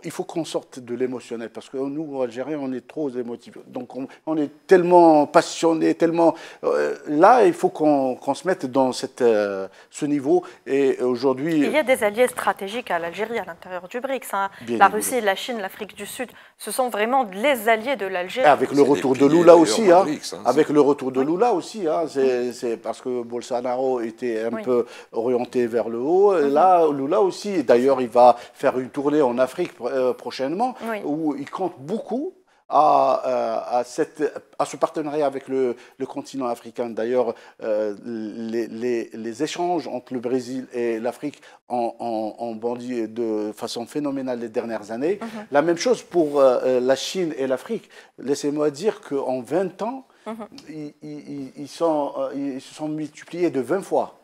Il faut qu'on sorte de l'émotionnel parce que nous, Algériens, on est trop émotif. Donc on, est tellement passionnés, tellement. Euh, là, il faut qu'on se mette dans cette, ce niveau. Et aujourd'hui. Il y a des alliés stratégiques à l'Algérie, à l'intérieur du BRICS. Hein. La Russie, la Chine, l'Afrique du Sud, ce sont vraiment les alliés de l'Algérie. Avec, hein. Hein, le retour de Lula aussi. Avec le retour de Lula aussi. C'est parce que Bolsonaro est un peu orienté vers le haut. Mhm. Là, Lula aussi, d'ailleurs, il va faire une tournée en Afrique euh, prochainement, où il compte beaucoup euh, à, cette, à, ce partenariat avec le, continent africain. D'ailleurs, euh, les, échanges entre le Brésil et l'Afrique ont, ont, bondi de façon phénoménale les dernières années. Mhm. La même chose pour la Chine et l'Afrique. Laissez-moi dire qu'en 20 ans, ils, sont, euh, ils se sont multipliés de 20 fois.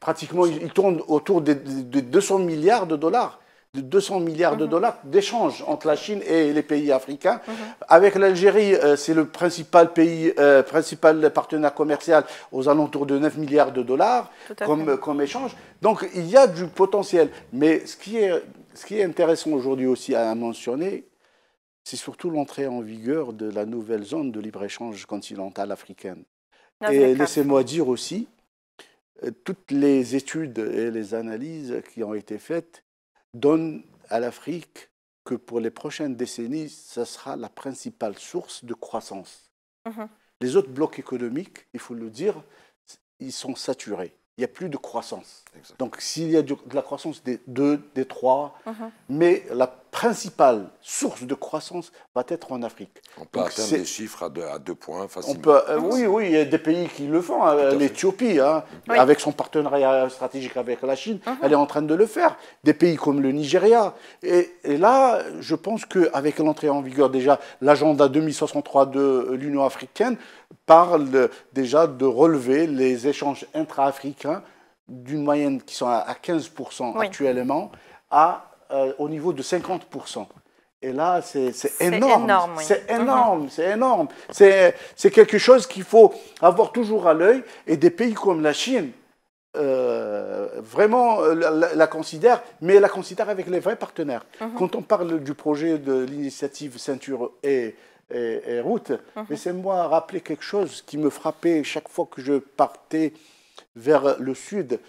Pratiquement, ils, tournent autour de, 200 milliards de dollars. De 200 milliards de mhm. dollars d'échanges entre la Chine et les pays africains. Mhm. Avec l'Algérie, euh, c'est le principal pays, euh, principal partenaire commercial aux alentours de 9 milliards de dollars comme, comme échange. Donc il y a du potentiel. Mais ce qui est, ce qui est intéressant aujourd'hui aussi à mentionner, c'est surtout l'entrée en vigueur de la nouvelle zone de libre-échange continentale africaine. Ah, et laissez-moi dire aussi, euh, toutes les études et les analyses qui ont été faites donnent à l'Afrique que pour les prochaines décennies, ce sera la principale source de croissance. Mmh. Les autres blocs économiques, il faut le dire, ils sont saturés. Il n'y a plus de croissance. Donc s'il y a de, la croissance des deux, des trois, mmh. mais la principale source de croissance va être en Afrique. On peut atteindre des chiffres à deux, points facilement. Euh, oui, oui, il y a des pays qui le font. Hein. L'Éthiopie, hein, avec son partenariat stratégique avec la Chine, uh-huh. elle est en train de le faire. Des pays comme le Nigeria. Et, là, je pense qu'avec l'entrée en vigueur déjà, l'agenda 2063 de l'Union africaine parle déjà de relever les échanges intra-africains d'une moyenne qui sont à 15% actuellement à euh, au niveau de 50%. Et là, c'est mhm. énorme. C'est énorme, c'est énorme. C'est quelque chose qu'il faut avoir toujours à l'œil. Et des pays comme la Chine, euh, vraiment euh, la, considèrent, considère, mais la considère avec les vrais partenaires. Mhm. Quand on parle du projet de l'initiative Ceinture et, et, Route, mhm. mais c'est laissez-moi rappeler quelque chose qui me frappait chaque fois que je partais vers le sud,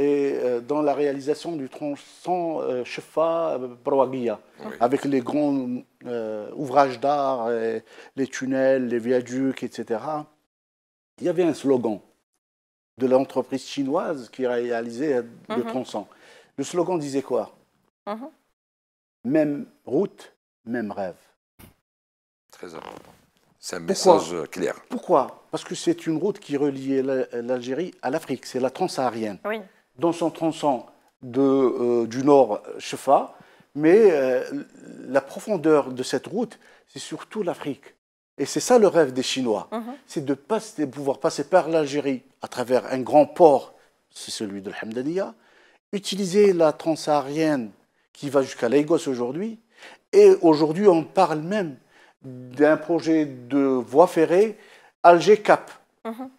et euh, dans la réalisation du tronçon chefa euh, proagia euh, avec les grands ouvrages d'art, les tunnels, les viaducs, etc. Il y avait un slogan de l'entreprise chinoise qui réalisait le mhm. tronçon. Le slogan disait quoi mhm. Même route, même rêve. Très important. C'est un message clair. Pourquoi Parce que c'est une route qui reliait l'Algérie à l'Afrique, c'est la transsaharienne. Oui dans son tronçon de, euh, du nord Chefa, mais euh, la profondeur de cette route, c'est surtout l'Afrique. Et c'est ça le rêve des Chinois, mhm. c'est de, pouvoir passer par l'Algérie à travers un grand port, c'est celui de l'Hamdaniya, utiliser la transsaharienne qui va jusqu'à Lagos aujourd'hui. Et aujourd'hui, on parle même d'un projet de voie ferrée Alger-Cap. Mhm.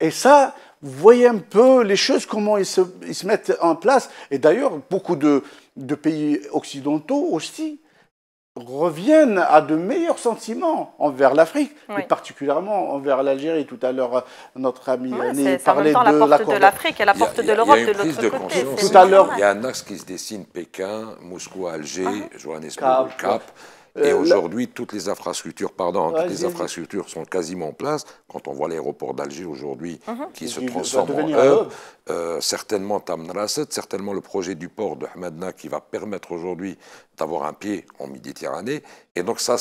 Et ça, vous voyez un peu les choses, comment ils se, se mettent en place. Et d'ailleurs, beaucoup de, de, pays occidentaux aussi reviennent à de meilleurs sentiments envers l'Afrique, mais et particulièrement envers l'Algérie. Tout à l'heure, notre ami oui, parlait de la porte de l'Afrique et la porte de l'Europe de l'autre côté. Tout à l'heure, il y a un axe qui se dessine Pékin, Moscou, Alger, ah. Johannesburg, Cap. Et euh, aujourd'hui, toutes les infrastructures, pardon, toutes les infrastructures sont quasiment en place. Quand on voit l'aéroport d'Alger aujourd'hui mhm. qui se transforme en hub, e, e. euh, certainement Tamnrasset, certainement le projet du port de Hamadna qui va permettre aujourd'hui d'avoir un pied en Méditerranée. Et donc ça,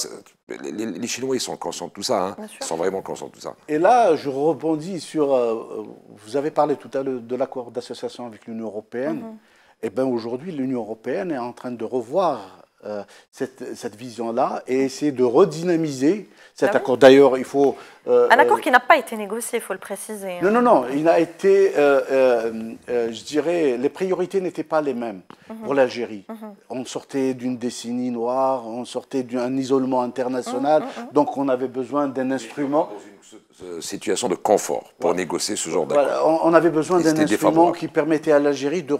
les, Chinois, ils sont conscients de tout ça. Hein. Ils sont vraiment conscients de tout ça. Et là, je rebondis sur... Euh, vous avez parlé tout à l'heure de l'accord d'association avec l'Union européenne. Mhm. Eh Et bien aujourd'hui, l'Union européenne est en train de revoir euh, cette, vision-là et essayer de redynamiser cet ah accord. D'ailleurs, il faut... Euh, un euh, accord qui n'a pas été négocié, il faut le préciser. Hein. Non, non, non. Il a été, je dirais, les priorités n'étaient pas les mêmes mhm. pour l'Algérie. Mhm. On sortait d'une décennie noire, on sortait d'un isolement mhm, international, donc on avait besoin d'un instrument situation de confort pour négocier ce genre d'accord On avait besoin d'un instrument qui permettait à l'Algérie de,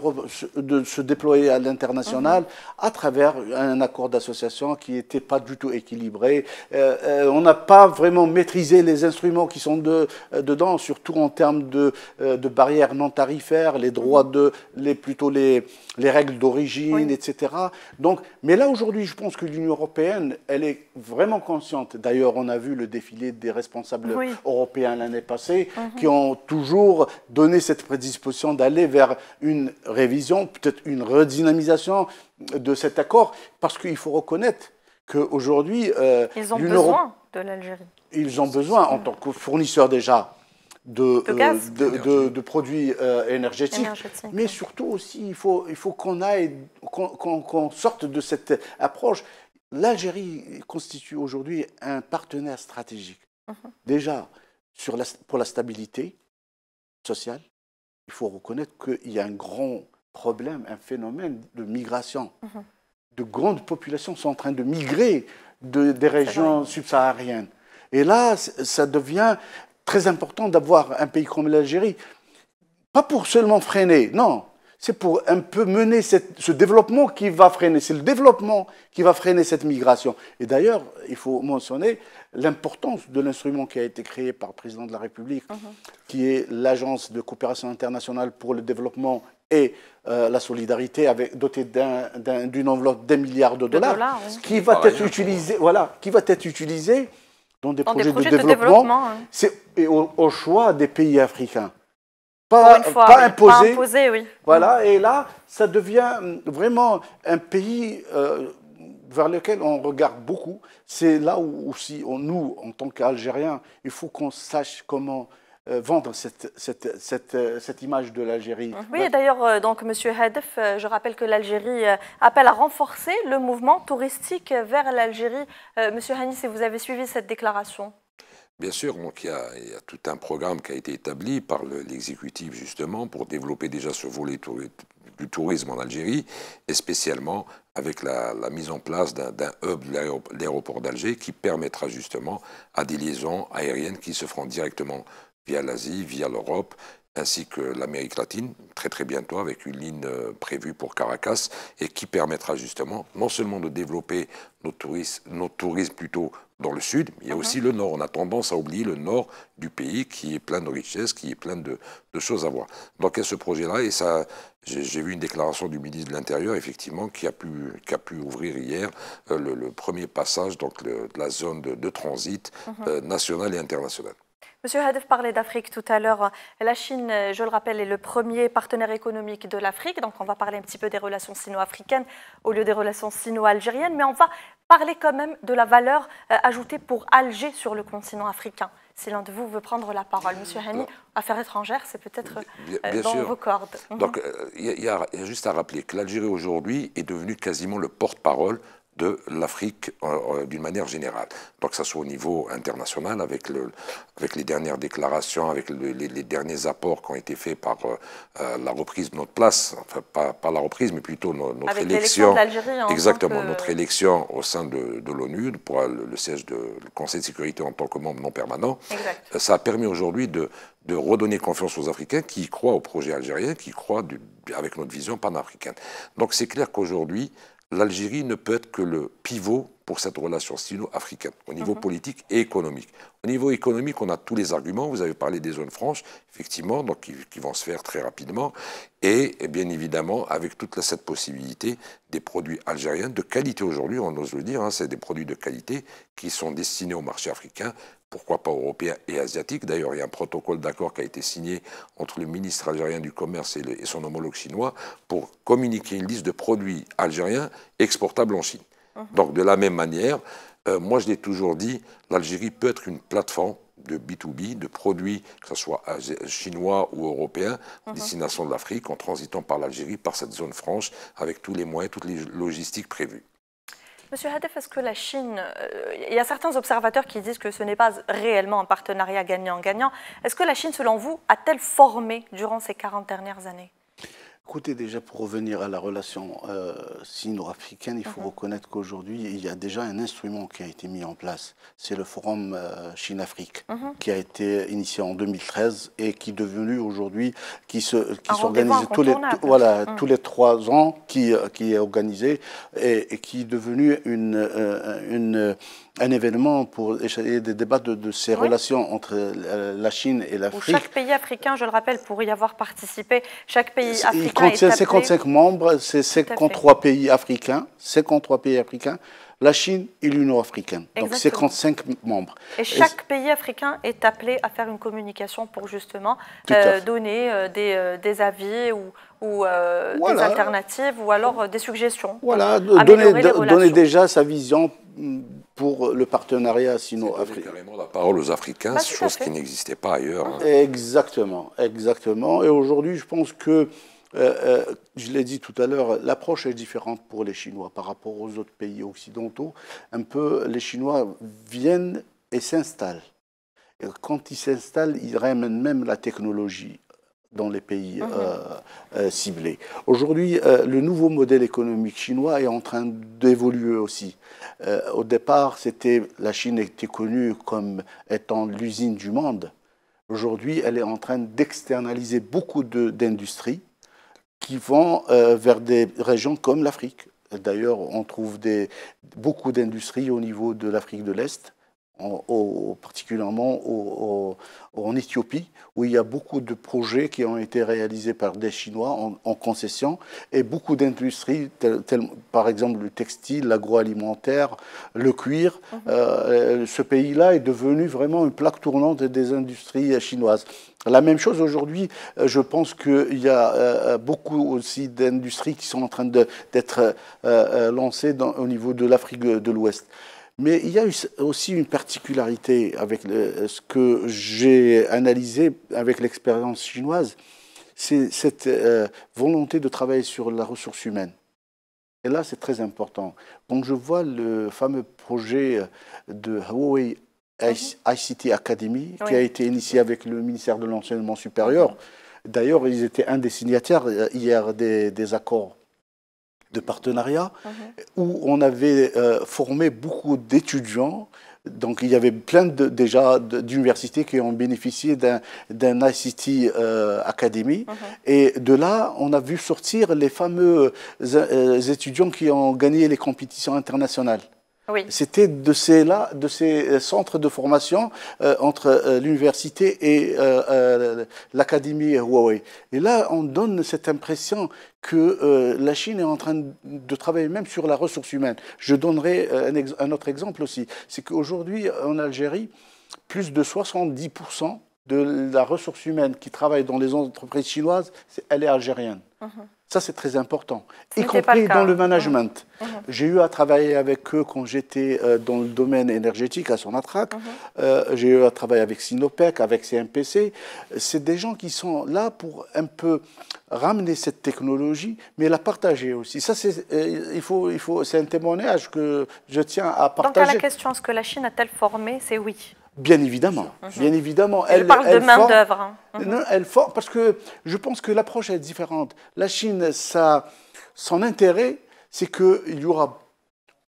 de, se déployer à l'international mhm. à travers un accord d'association qui n'était pas du tout équilibré. Euh, euh, on n'a pas vraiment maîtrisé les instruments qui sont euh, dedans, surtout en termes de, de, barrières non tarifaires, les droits mhm. de, les, plutôt les, les règles d'origine, etc. Donc, mais là aujourd'hui, je pense que l'Union européenne, elle est vraiment consciente. D'ailleurs, on a vu le défilé des responsables européens l'année passée, mhm. qui ont toujours donné cette prédisposition d'aller vers une révision, peut-être une redynamisation de cet accord, parce qu'il faut reconnaître qu'aujourd'hui... Euh, Ils ont besoin de l'Algérie. Ils ont besoin, en tant que fournisseur déjà de, euh, produits euh, énergétiques. Mais surtout aussi, il faut, il faut qu'on qu'on sorte de cette approche. L'Algérie constitue aujourd'hui un partenaire stratégique. Mhm. Déjà, pour la stabilité sociale, il faut reconnaître qu'il y a un grand problème, un phénomène de migration. Mhm. De grandes populations sont en train de migrer de, des régions subsahariennes. Et là, ça devient très important d'avoir un pays comme l'Algérie. Pas pour seulement freiner, non. C'est pour un peu mener ce développement qui va freiner. C'est le développement qui va freiner cette migration. Et d'ailleurs, il faut mentionner l'importance de l'instrument qui a été créé par le président de la République, mhm. qui est l'Agence de coopération internationale pour le développement et euh, la solidarité dotée d'une enveloppe d'un milliard de dollars, qui, va être utilisé, voilà, qui va être utilisée dans des, projets, de, développement, hein. c'est au, choix des pays africains. Pas, imposé. Voilà, mhm. et là, ça devient hum, vraiment un pays... Euh, vers lequel on regarde beaucoup, c'est là où aussi nous, en tant qu'Algériens, il faut qu'on sache comment euh, vendre euh, cette, image de l'Algérie. Mhm. Oui, d'ailleurs, euh, donc Monsieur Hadef, je rappelle que l'Algérie appelle à renforcer le mouvement touristique vers l'Algérie. Monsieur Hanis, vous avez suivi cette déclaration. Bien sûr, donc il y, a, il y tout un programme qui a été établi par l'exécutif justement pour développer déjà ce volet touristique du tourisme en Algérie, et spécialement avec la, mise en place d'un hub de l'aéroport d'Alger qui permettra justement à des liaisons aériennes qui se feront directement via l'Asie, via l'Europe, ainsi que l'Amérique latine, très très bientôt, avec une ligne euh, prévue pour Caracas, et qui permettra justement non seulement de développer nos touristes, tourisme plutôt dans le sud, mais il y a aussi le nord. On a tendance à oublier le nord du pays qui est plein de richesses, qui est plein de, choses à voir. Donc il ce projet-là et ça, j'ai vu une déclaration du ministre de l'Intérieur, effectivement, qui a pu, qui pu ouvrir hier euh, le, premier passage donc de la zone de, transit mhm. euh, nationale et internationale. Monsieur Hadef parlait d'Afrique tout à l'heure. La Chine, je le rappelle, est le premier partenaire économique de l'Afrique. Donc, on va parler un petit peu des relations sino-africaines au lieu des relations sino-algériennes. Mais on va Parlez quand même de la valeur euh, ajoutée pour Alger sur le continent africain. Si l'un de vous veut prendre la parole, Monsieur Hani, Affaires étrangères, c'est peut-être euh, dans vos cordes. Mhm. Donc, euh, il y, a juste à rappeler que l'Algérie aujourd'hui est devenue quasiment le porte-parole de l'Afrique euh, euh, d'une manière générale. Donc que ce soit au niveau international, avec, le, avec les dernières déclarations, avec les, derniers apports qui ont été faits par euh, la reprise de notre place, enfin pas, la reprise, mais plutôt notre élection. exactement, notre élection au sein de, l'ONU, pour le, siège de Conseil de sécurité en tant que membre non permanent, ça a permis aujourd'hui de, redonner confiance aux Africains qui croient au projet algérien, qui croient avec notre vision panafricaine. Donc c'est clair qu'aujourd'hui, l'Algérie ne peut être que le pivot pour cette relation sino-africaine, au niveau mhm. politique et économique. Au niveau économique, on a tous les arguments. Vous avez parlé des zones franches, effectivement, donc qui, vont se faire très rapidement. Et, bien évidemment, avec toute cette possibilité des produits algériens de qualité aujourd'hui, on ose le dire, hein, c'est des produits de qualité qui sont destinés au marché africain, pourquoi pas européen et asiatique. D'ailleurs, il y a un protocole d'accord qui a été signé entre le ministre algérien du Commerce et son homologue chinois pour communiquer une liste de produits algériens exportables en Chine. Mhm. Donc de la même manière, euh, moi je l'ai toujours dit, l'Algérie peut être une plateforme de B2B, de produits, que ce soit chinois ou européens, mhm. destination de l'Afrique, en transitant par l'Algérie, par cette zone franche, avec tous les moyens, toutes les logistiques prévues. Monsieur Hadef, est-ce que la Chine, euh, il y a certains observateurs qui disent que ce n'est pas réellement un partenariat gagnant-gagnant, est-ce que la Chine, selon vous, a-t-elle formé durant ces 40 dernières années Écoutez, déjà pour revenir à la relation euh, sino-africaine, il faut mhm. reconnaître qu'aujourd'hui, il y a déjà un instrument qui a été mis en place. C'est le forum euh, Chine-Afrique, mhm. qui a été initié en 2013 et qui est devenu aujourd'hui, qui s'organise qui tous, les, voilà, mhm. tous les trois ans, qui, euh, qui est organisé et, et qui est devenu une, euh, une un événement pour essayer des débats de, ces relations entre la Chine et l'Afrique. Chaque pays africain, je le rappelle, pour y avoir participé, chaque pays africain. Il contient 55 membres, c'est 53 pays africains, 53 pays africains, la Chine et l'Union africaine. Donc 55 membres. Et chaque pays africain est appelé à faire une communication pour justement euh, donner euh, euh, des, avis ou, ou des alternatives ou alors des suggestions. Voilà, donner, donner déjà sa vision mm, pour le partenariat sino-africain. carrément la parole aux Africains, bah, chose qui n'existait pas ailleurs. Hein. Exactement, exactement. Et aujourd'hui, je pense que, euh, euh, je l'ai dit tout à l'heure, l'approche est différente pour les Chinois par rapport aux autres pays occidentaux. Un peu, les Chinois viennent et s'installent. Et Quand ils s'installent, ils ramènent même la technologie dans les pays mhm. euh, euh, ciblés. Aujourd'hui, euh, le nouveau modèle économique chinois est en train d'évoluer aussi. au départ, c'était la Chine était connue comme étant l'usine du monde. Aujourd'hui, elle est en train d'externaliser beaucoup d'industries qui vont vers des régions comme l'Afrique. D'ailleurs, on trouve des, beaucoup d'industries au niveau de l'Afrique de l'Est particulièrement en Éthiopie, où il y a beaucoup de projets qui ont été réalisés par des Chinois en, concession, et beaucoup d'industries, par exemple le textile, l'agroalimentaire, le cuir. Mhm. Euh, ce pays-là est devenu vraiment une plaque tournante des industries chinoises. La même chose aujourd'hui, euh, je pense qu'il y a euh, beaucoup aussi d'industries qui sont en train d'être lancées au niveau de l'Afrique de l'Ouest. Mais il y a eu aussi une particularité avec ce que j'ai analysé avec l'expérience chinoise, c'est cette euh, volonté de travailler sur la ressource humaine. Et là, c'est très important. Quand je vois le fameux projet de Huawei mhm. ICT Academy, qui a été initié avec le ministère de l'Enseignement supérieur, d'ailleurs, ils étaient un des signataires euh, hier des accords de partenariat, mhm. où on avait euh, formé beaucoup d'étudiants. Donc il y avait plein de, déjà d'universités qui ont bénéficié d'un ICT euh, Academy. Mhm. Et de là, on a vu sortir les fameux euh, étudiants qui ont gagné les compétitions internationales. C'était de ces, là, de ces euh, centres de formation euh, entre euh, l'université et l'académie Huawei. Et là, on donne cette impression que la Chine est en train de travailler même sur la ressource humaine. Je donnerai un, autre exemple aussi. C'est qu'aujourd'hui, en Algérie, plus de 70% de la ressource humaine qui travaille dans les entreprises chinoises, elle est algérienne. Mhm. Ça, c'est très important, y compris dans le management. Mmh. Mmh. J'ai eu à travailler avec eux quand j'étais euh, dans le domaine énergétique à Sonatrach. Mmh. Euh, j'ai eu à travailler avec Sinopec, avec CMPC. C'est des gens qui sont là pour un peu ramener cette technologie, mais la partager aussi. Ça, c'est euh, il faut, il faut, un témoignage que je tiens à partager. Donc, à la question, est-ce que la Chine a-t-elle formé C'est oui. Bien évidemment, bien évidemment. Elle, parle de main d'œuvre. Hein. Non, elle parce que je pense que l'approche est différente. La Chine, ça, son intérêt, c'est qu'il y aura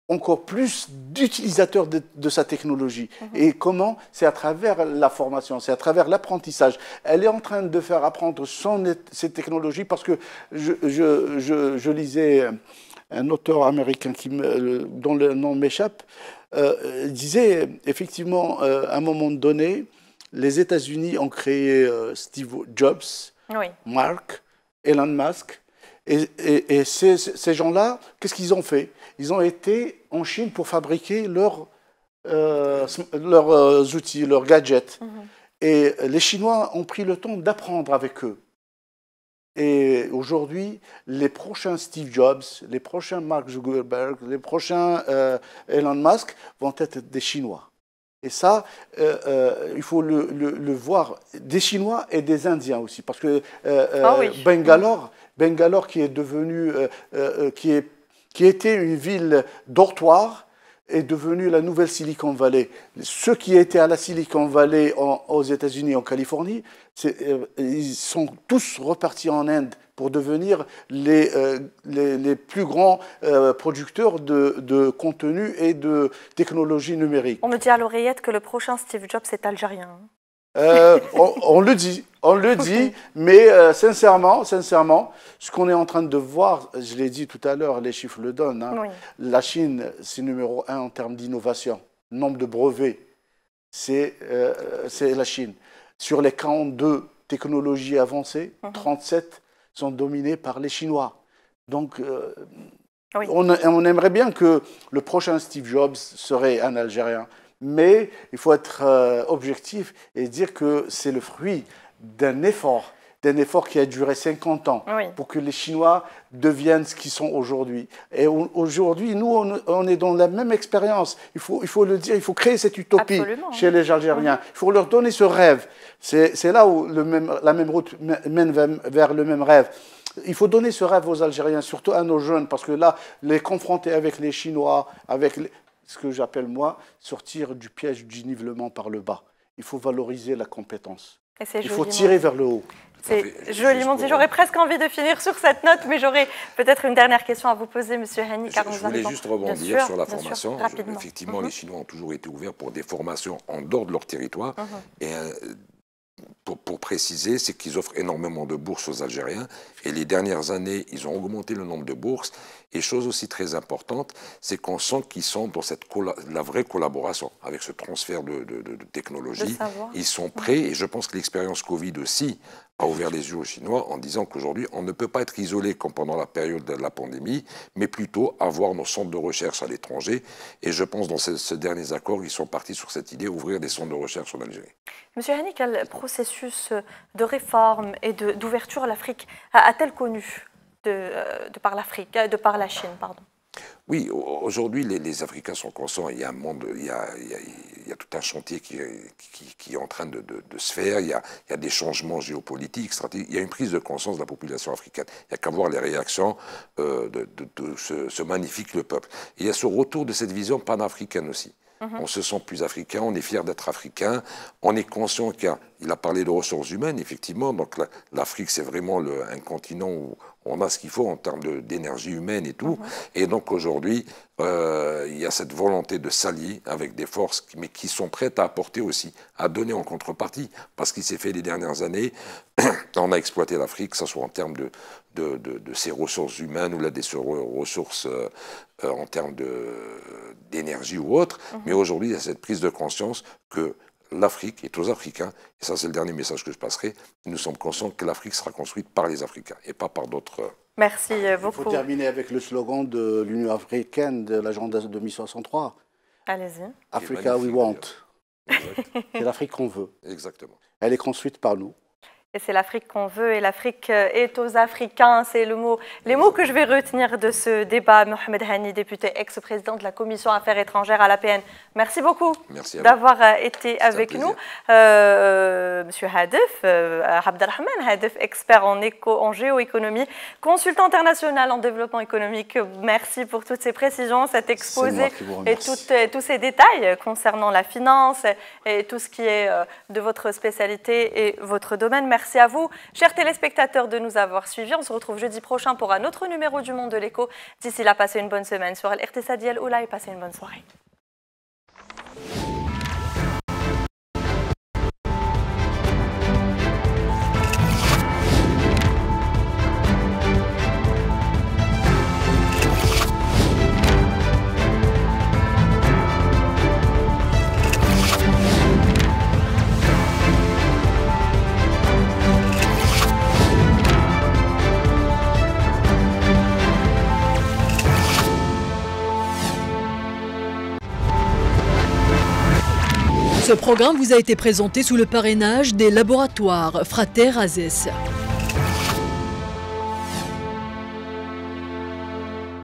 encore plus d'utilisateurs de, sa technologie. Mhm. Et comment C'est à travers la formation, c'est à travers l'apprentissage. Elle est en train de faire apprendre son, cette technologie parce que je, je, je lisais un auteur américain dont le nom m'échappe, euh, disait effectivement, euh, à un moment donné, les États-Unis ont créé euh, Steve Jobs, Mark, Elon Musk. Et, ces, gens-là, qu'est-ce qu'ils ont fait Ils ont été en Chine pour fabriquer leurs, outils, leurs gadgets. Mhm. Et les Chinois ont pris le temps d'apprendre avec eux. Et aujourd'hui, les prochains Steve Jobs, les prochains Mark Zuckerberg, les prochains euh, Elon Musk vont être des Chinois. Et ça, euh, euh, il faut le, voir des Chinois et des Indiens aussi, parce que ah Bangalore, Bangalore qui est qui, est, qui était une ville dortoir, est devenue la nouvelle Silicon Valley. Ceux qui étaient à la Silicon Valley aux États-Unis, en Californie, euh, ils sont tous repartis en Inde pour devenir les, euh, les, plus grands euh, producteurs de, de, contenu et de technologies numériques. On me dit à l'oreillette que le prochain Steve Jobs est algérien. Euh, on, le dit, on le dit, mais euh, sincèrement, sincèrement, ce qu'on est en train de voir, je l'ai dit tout à l'heure, les chiffres le donnent. Hein. La Chine, c'est numéro un en termes d'innovation. Nombre de brevets, c'est euh, la Chine. Sur les 42 technologies avancées, 37 mhm. sont dominées par les Chinois. Donc, on, on aimerait bien que le prochain Steve Jobs serait un Algérien mais il faut être euh, objectif et dire que c'est le fruit d'un effort d'un effort qui a duré 50 ans pour que les Chinois deviennent ce qu'ils sont aujourd'hui. Et aujourd'hui, nous, on, est dans la même expérience. Il faut, il faut le dire, il faut créer cette utopie chez les Algériens. Il faut leur donner ce rêve. C'est là où le même, la même route mène vers le même rêve. Il faut donner ce rêve aux Algériens, surtout à nos jeunes, parce que là, les confronter avec les Chinois, avec les, ce que j'appelle moi sortir du piège du nivellement par le bas. Il faut valoriser la compétence. Il faut tirer vers le haut. C'est joliment dit. J'aurais presque envie de finir sur cette note, mais j'aurais peut-être une dernière question à vous poser, Monsieur Henny. Je, je voulais juste rebondir sur la formation. effectivement, les mhm. Chinois ont toujours été ouverts pour des formations en dehors de leur territoire. Mhm. Et euh, pour, préciser, c'est qu'ils offrent énormément de bourses aux Algériens. Et les dernières années, ils ont augmenté le nombre de bourses. Et chose aussi très importante, c'est qu'on sent qu'ils sont dans cette la vraie collaboration avec ce transfert de, de, de technologie. Ils sont prêts, et je pense que l'expérience Covid aussi a ouvert les yeux aux Chinois en disant qu'aujourd'hui, on ne peut pas être isolé comme pendant la période de la pandémie, mais plutôt avoir nos centres de recherche à l'étranger. Et je pense dans ces, derniers accords, ils sont partis sur cette idée, ouvrir des centres de recherche en Algérie. Monsieur Hani, quel processus de réforme et d'ouverture à l'Afrique a-t-elle connu de, euh, par l'Afrique, euh, de par la Chine pardon oui, aujourd'hui, les, Africains sont conscients. Il y a un monde, il y a, tout un chantier qui, est en train de, se faire. Il y, a, des changements géopolitiques, stratégiques. Il y a une prise de conscience de la population africaine. Il n'y a qu'à voir les réactions euh, de, ce, magnifique peuple. il y a ce retour de cette vision panafricaine aussi. Mhm. On se sent plus africain, on est fier d'être africain, on est conscient qu'il a, parlé de ressources humaines, effectivement. Donc l'Afrique, c'est vraiment un continent où on a ce qu'il faut en termes d'énergie humaine et tout. Mhm. Et donc aujourd'hui, euh, il y a cette volonté de s'allier avec des forces, mais qui sont prêtes à apporter aussi, à donner en contrepartie. Parce qu'il s'est fait les dernières années, *clears throat* on a exploité l'Afrique, que ce soit en termes de, de, ses ressources humaines ou la des ressources euh, euh, en termes d'énergie ou autre. Mhm. Mais aujourd'hui, il y a cette prise de conscience que l'Afrique est aux Africains, et ça c'est le dernier message que je passerai, nous sommes conscients que l'Afrique sera construite par les Africains et pas par d'autres. Euh, Merci beaucoup. Il faut terminer avec le slogan de l'Union africaine de l'agenda 2063. Allez-y. Africa we want. *laughs* C'est l'Afrique qu'on veut. Exactement. Elle est construite par nous. Et c'est l'Afrique qu'on veut, et l'Afrique euh, est aux Africains, c'est le mot, les mots que je vais retenir de ce débat. Mohamed Hani, député ex-président de la Commission Affaires étrangères à l'APN, merci beaucoup d'avoir euh, été avec nous. Euh, monsieur Hadef, euh, Abdelrahman Hadef, expert en, géoéconomie, consultant international en développement économique, merci pour toutes ces précisions, cet exposé et, tous ces détails concernant la finance et tout ce qui est de votre spécialité et votre domaine. Merci à vous, chers téléspectateurs, de nous avoir suivis. On se retrouve jeudi prochain pour un autre numéro du Monde de l'écho. D'ici là, passez une bonne semaine sur LRT Sadiel Oula et passez une bonne soirée. Ce programme vous a été présenté sous le parrainage des laboratoires Frater Azès.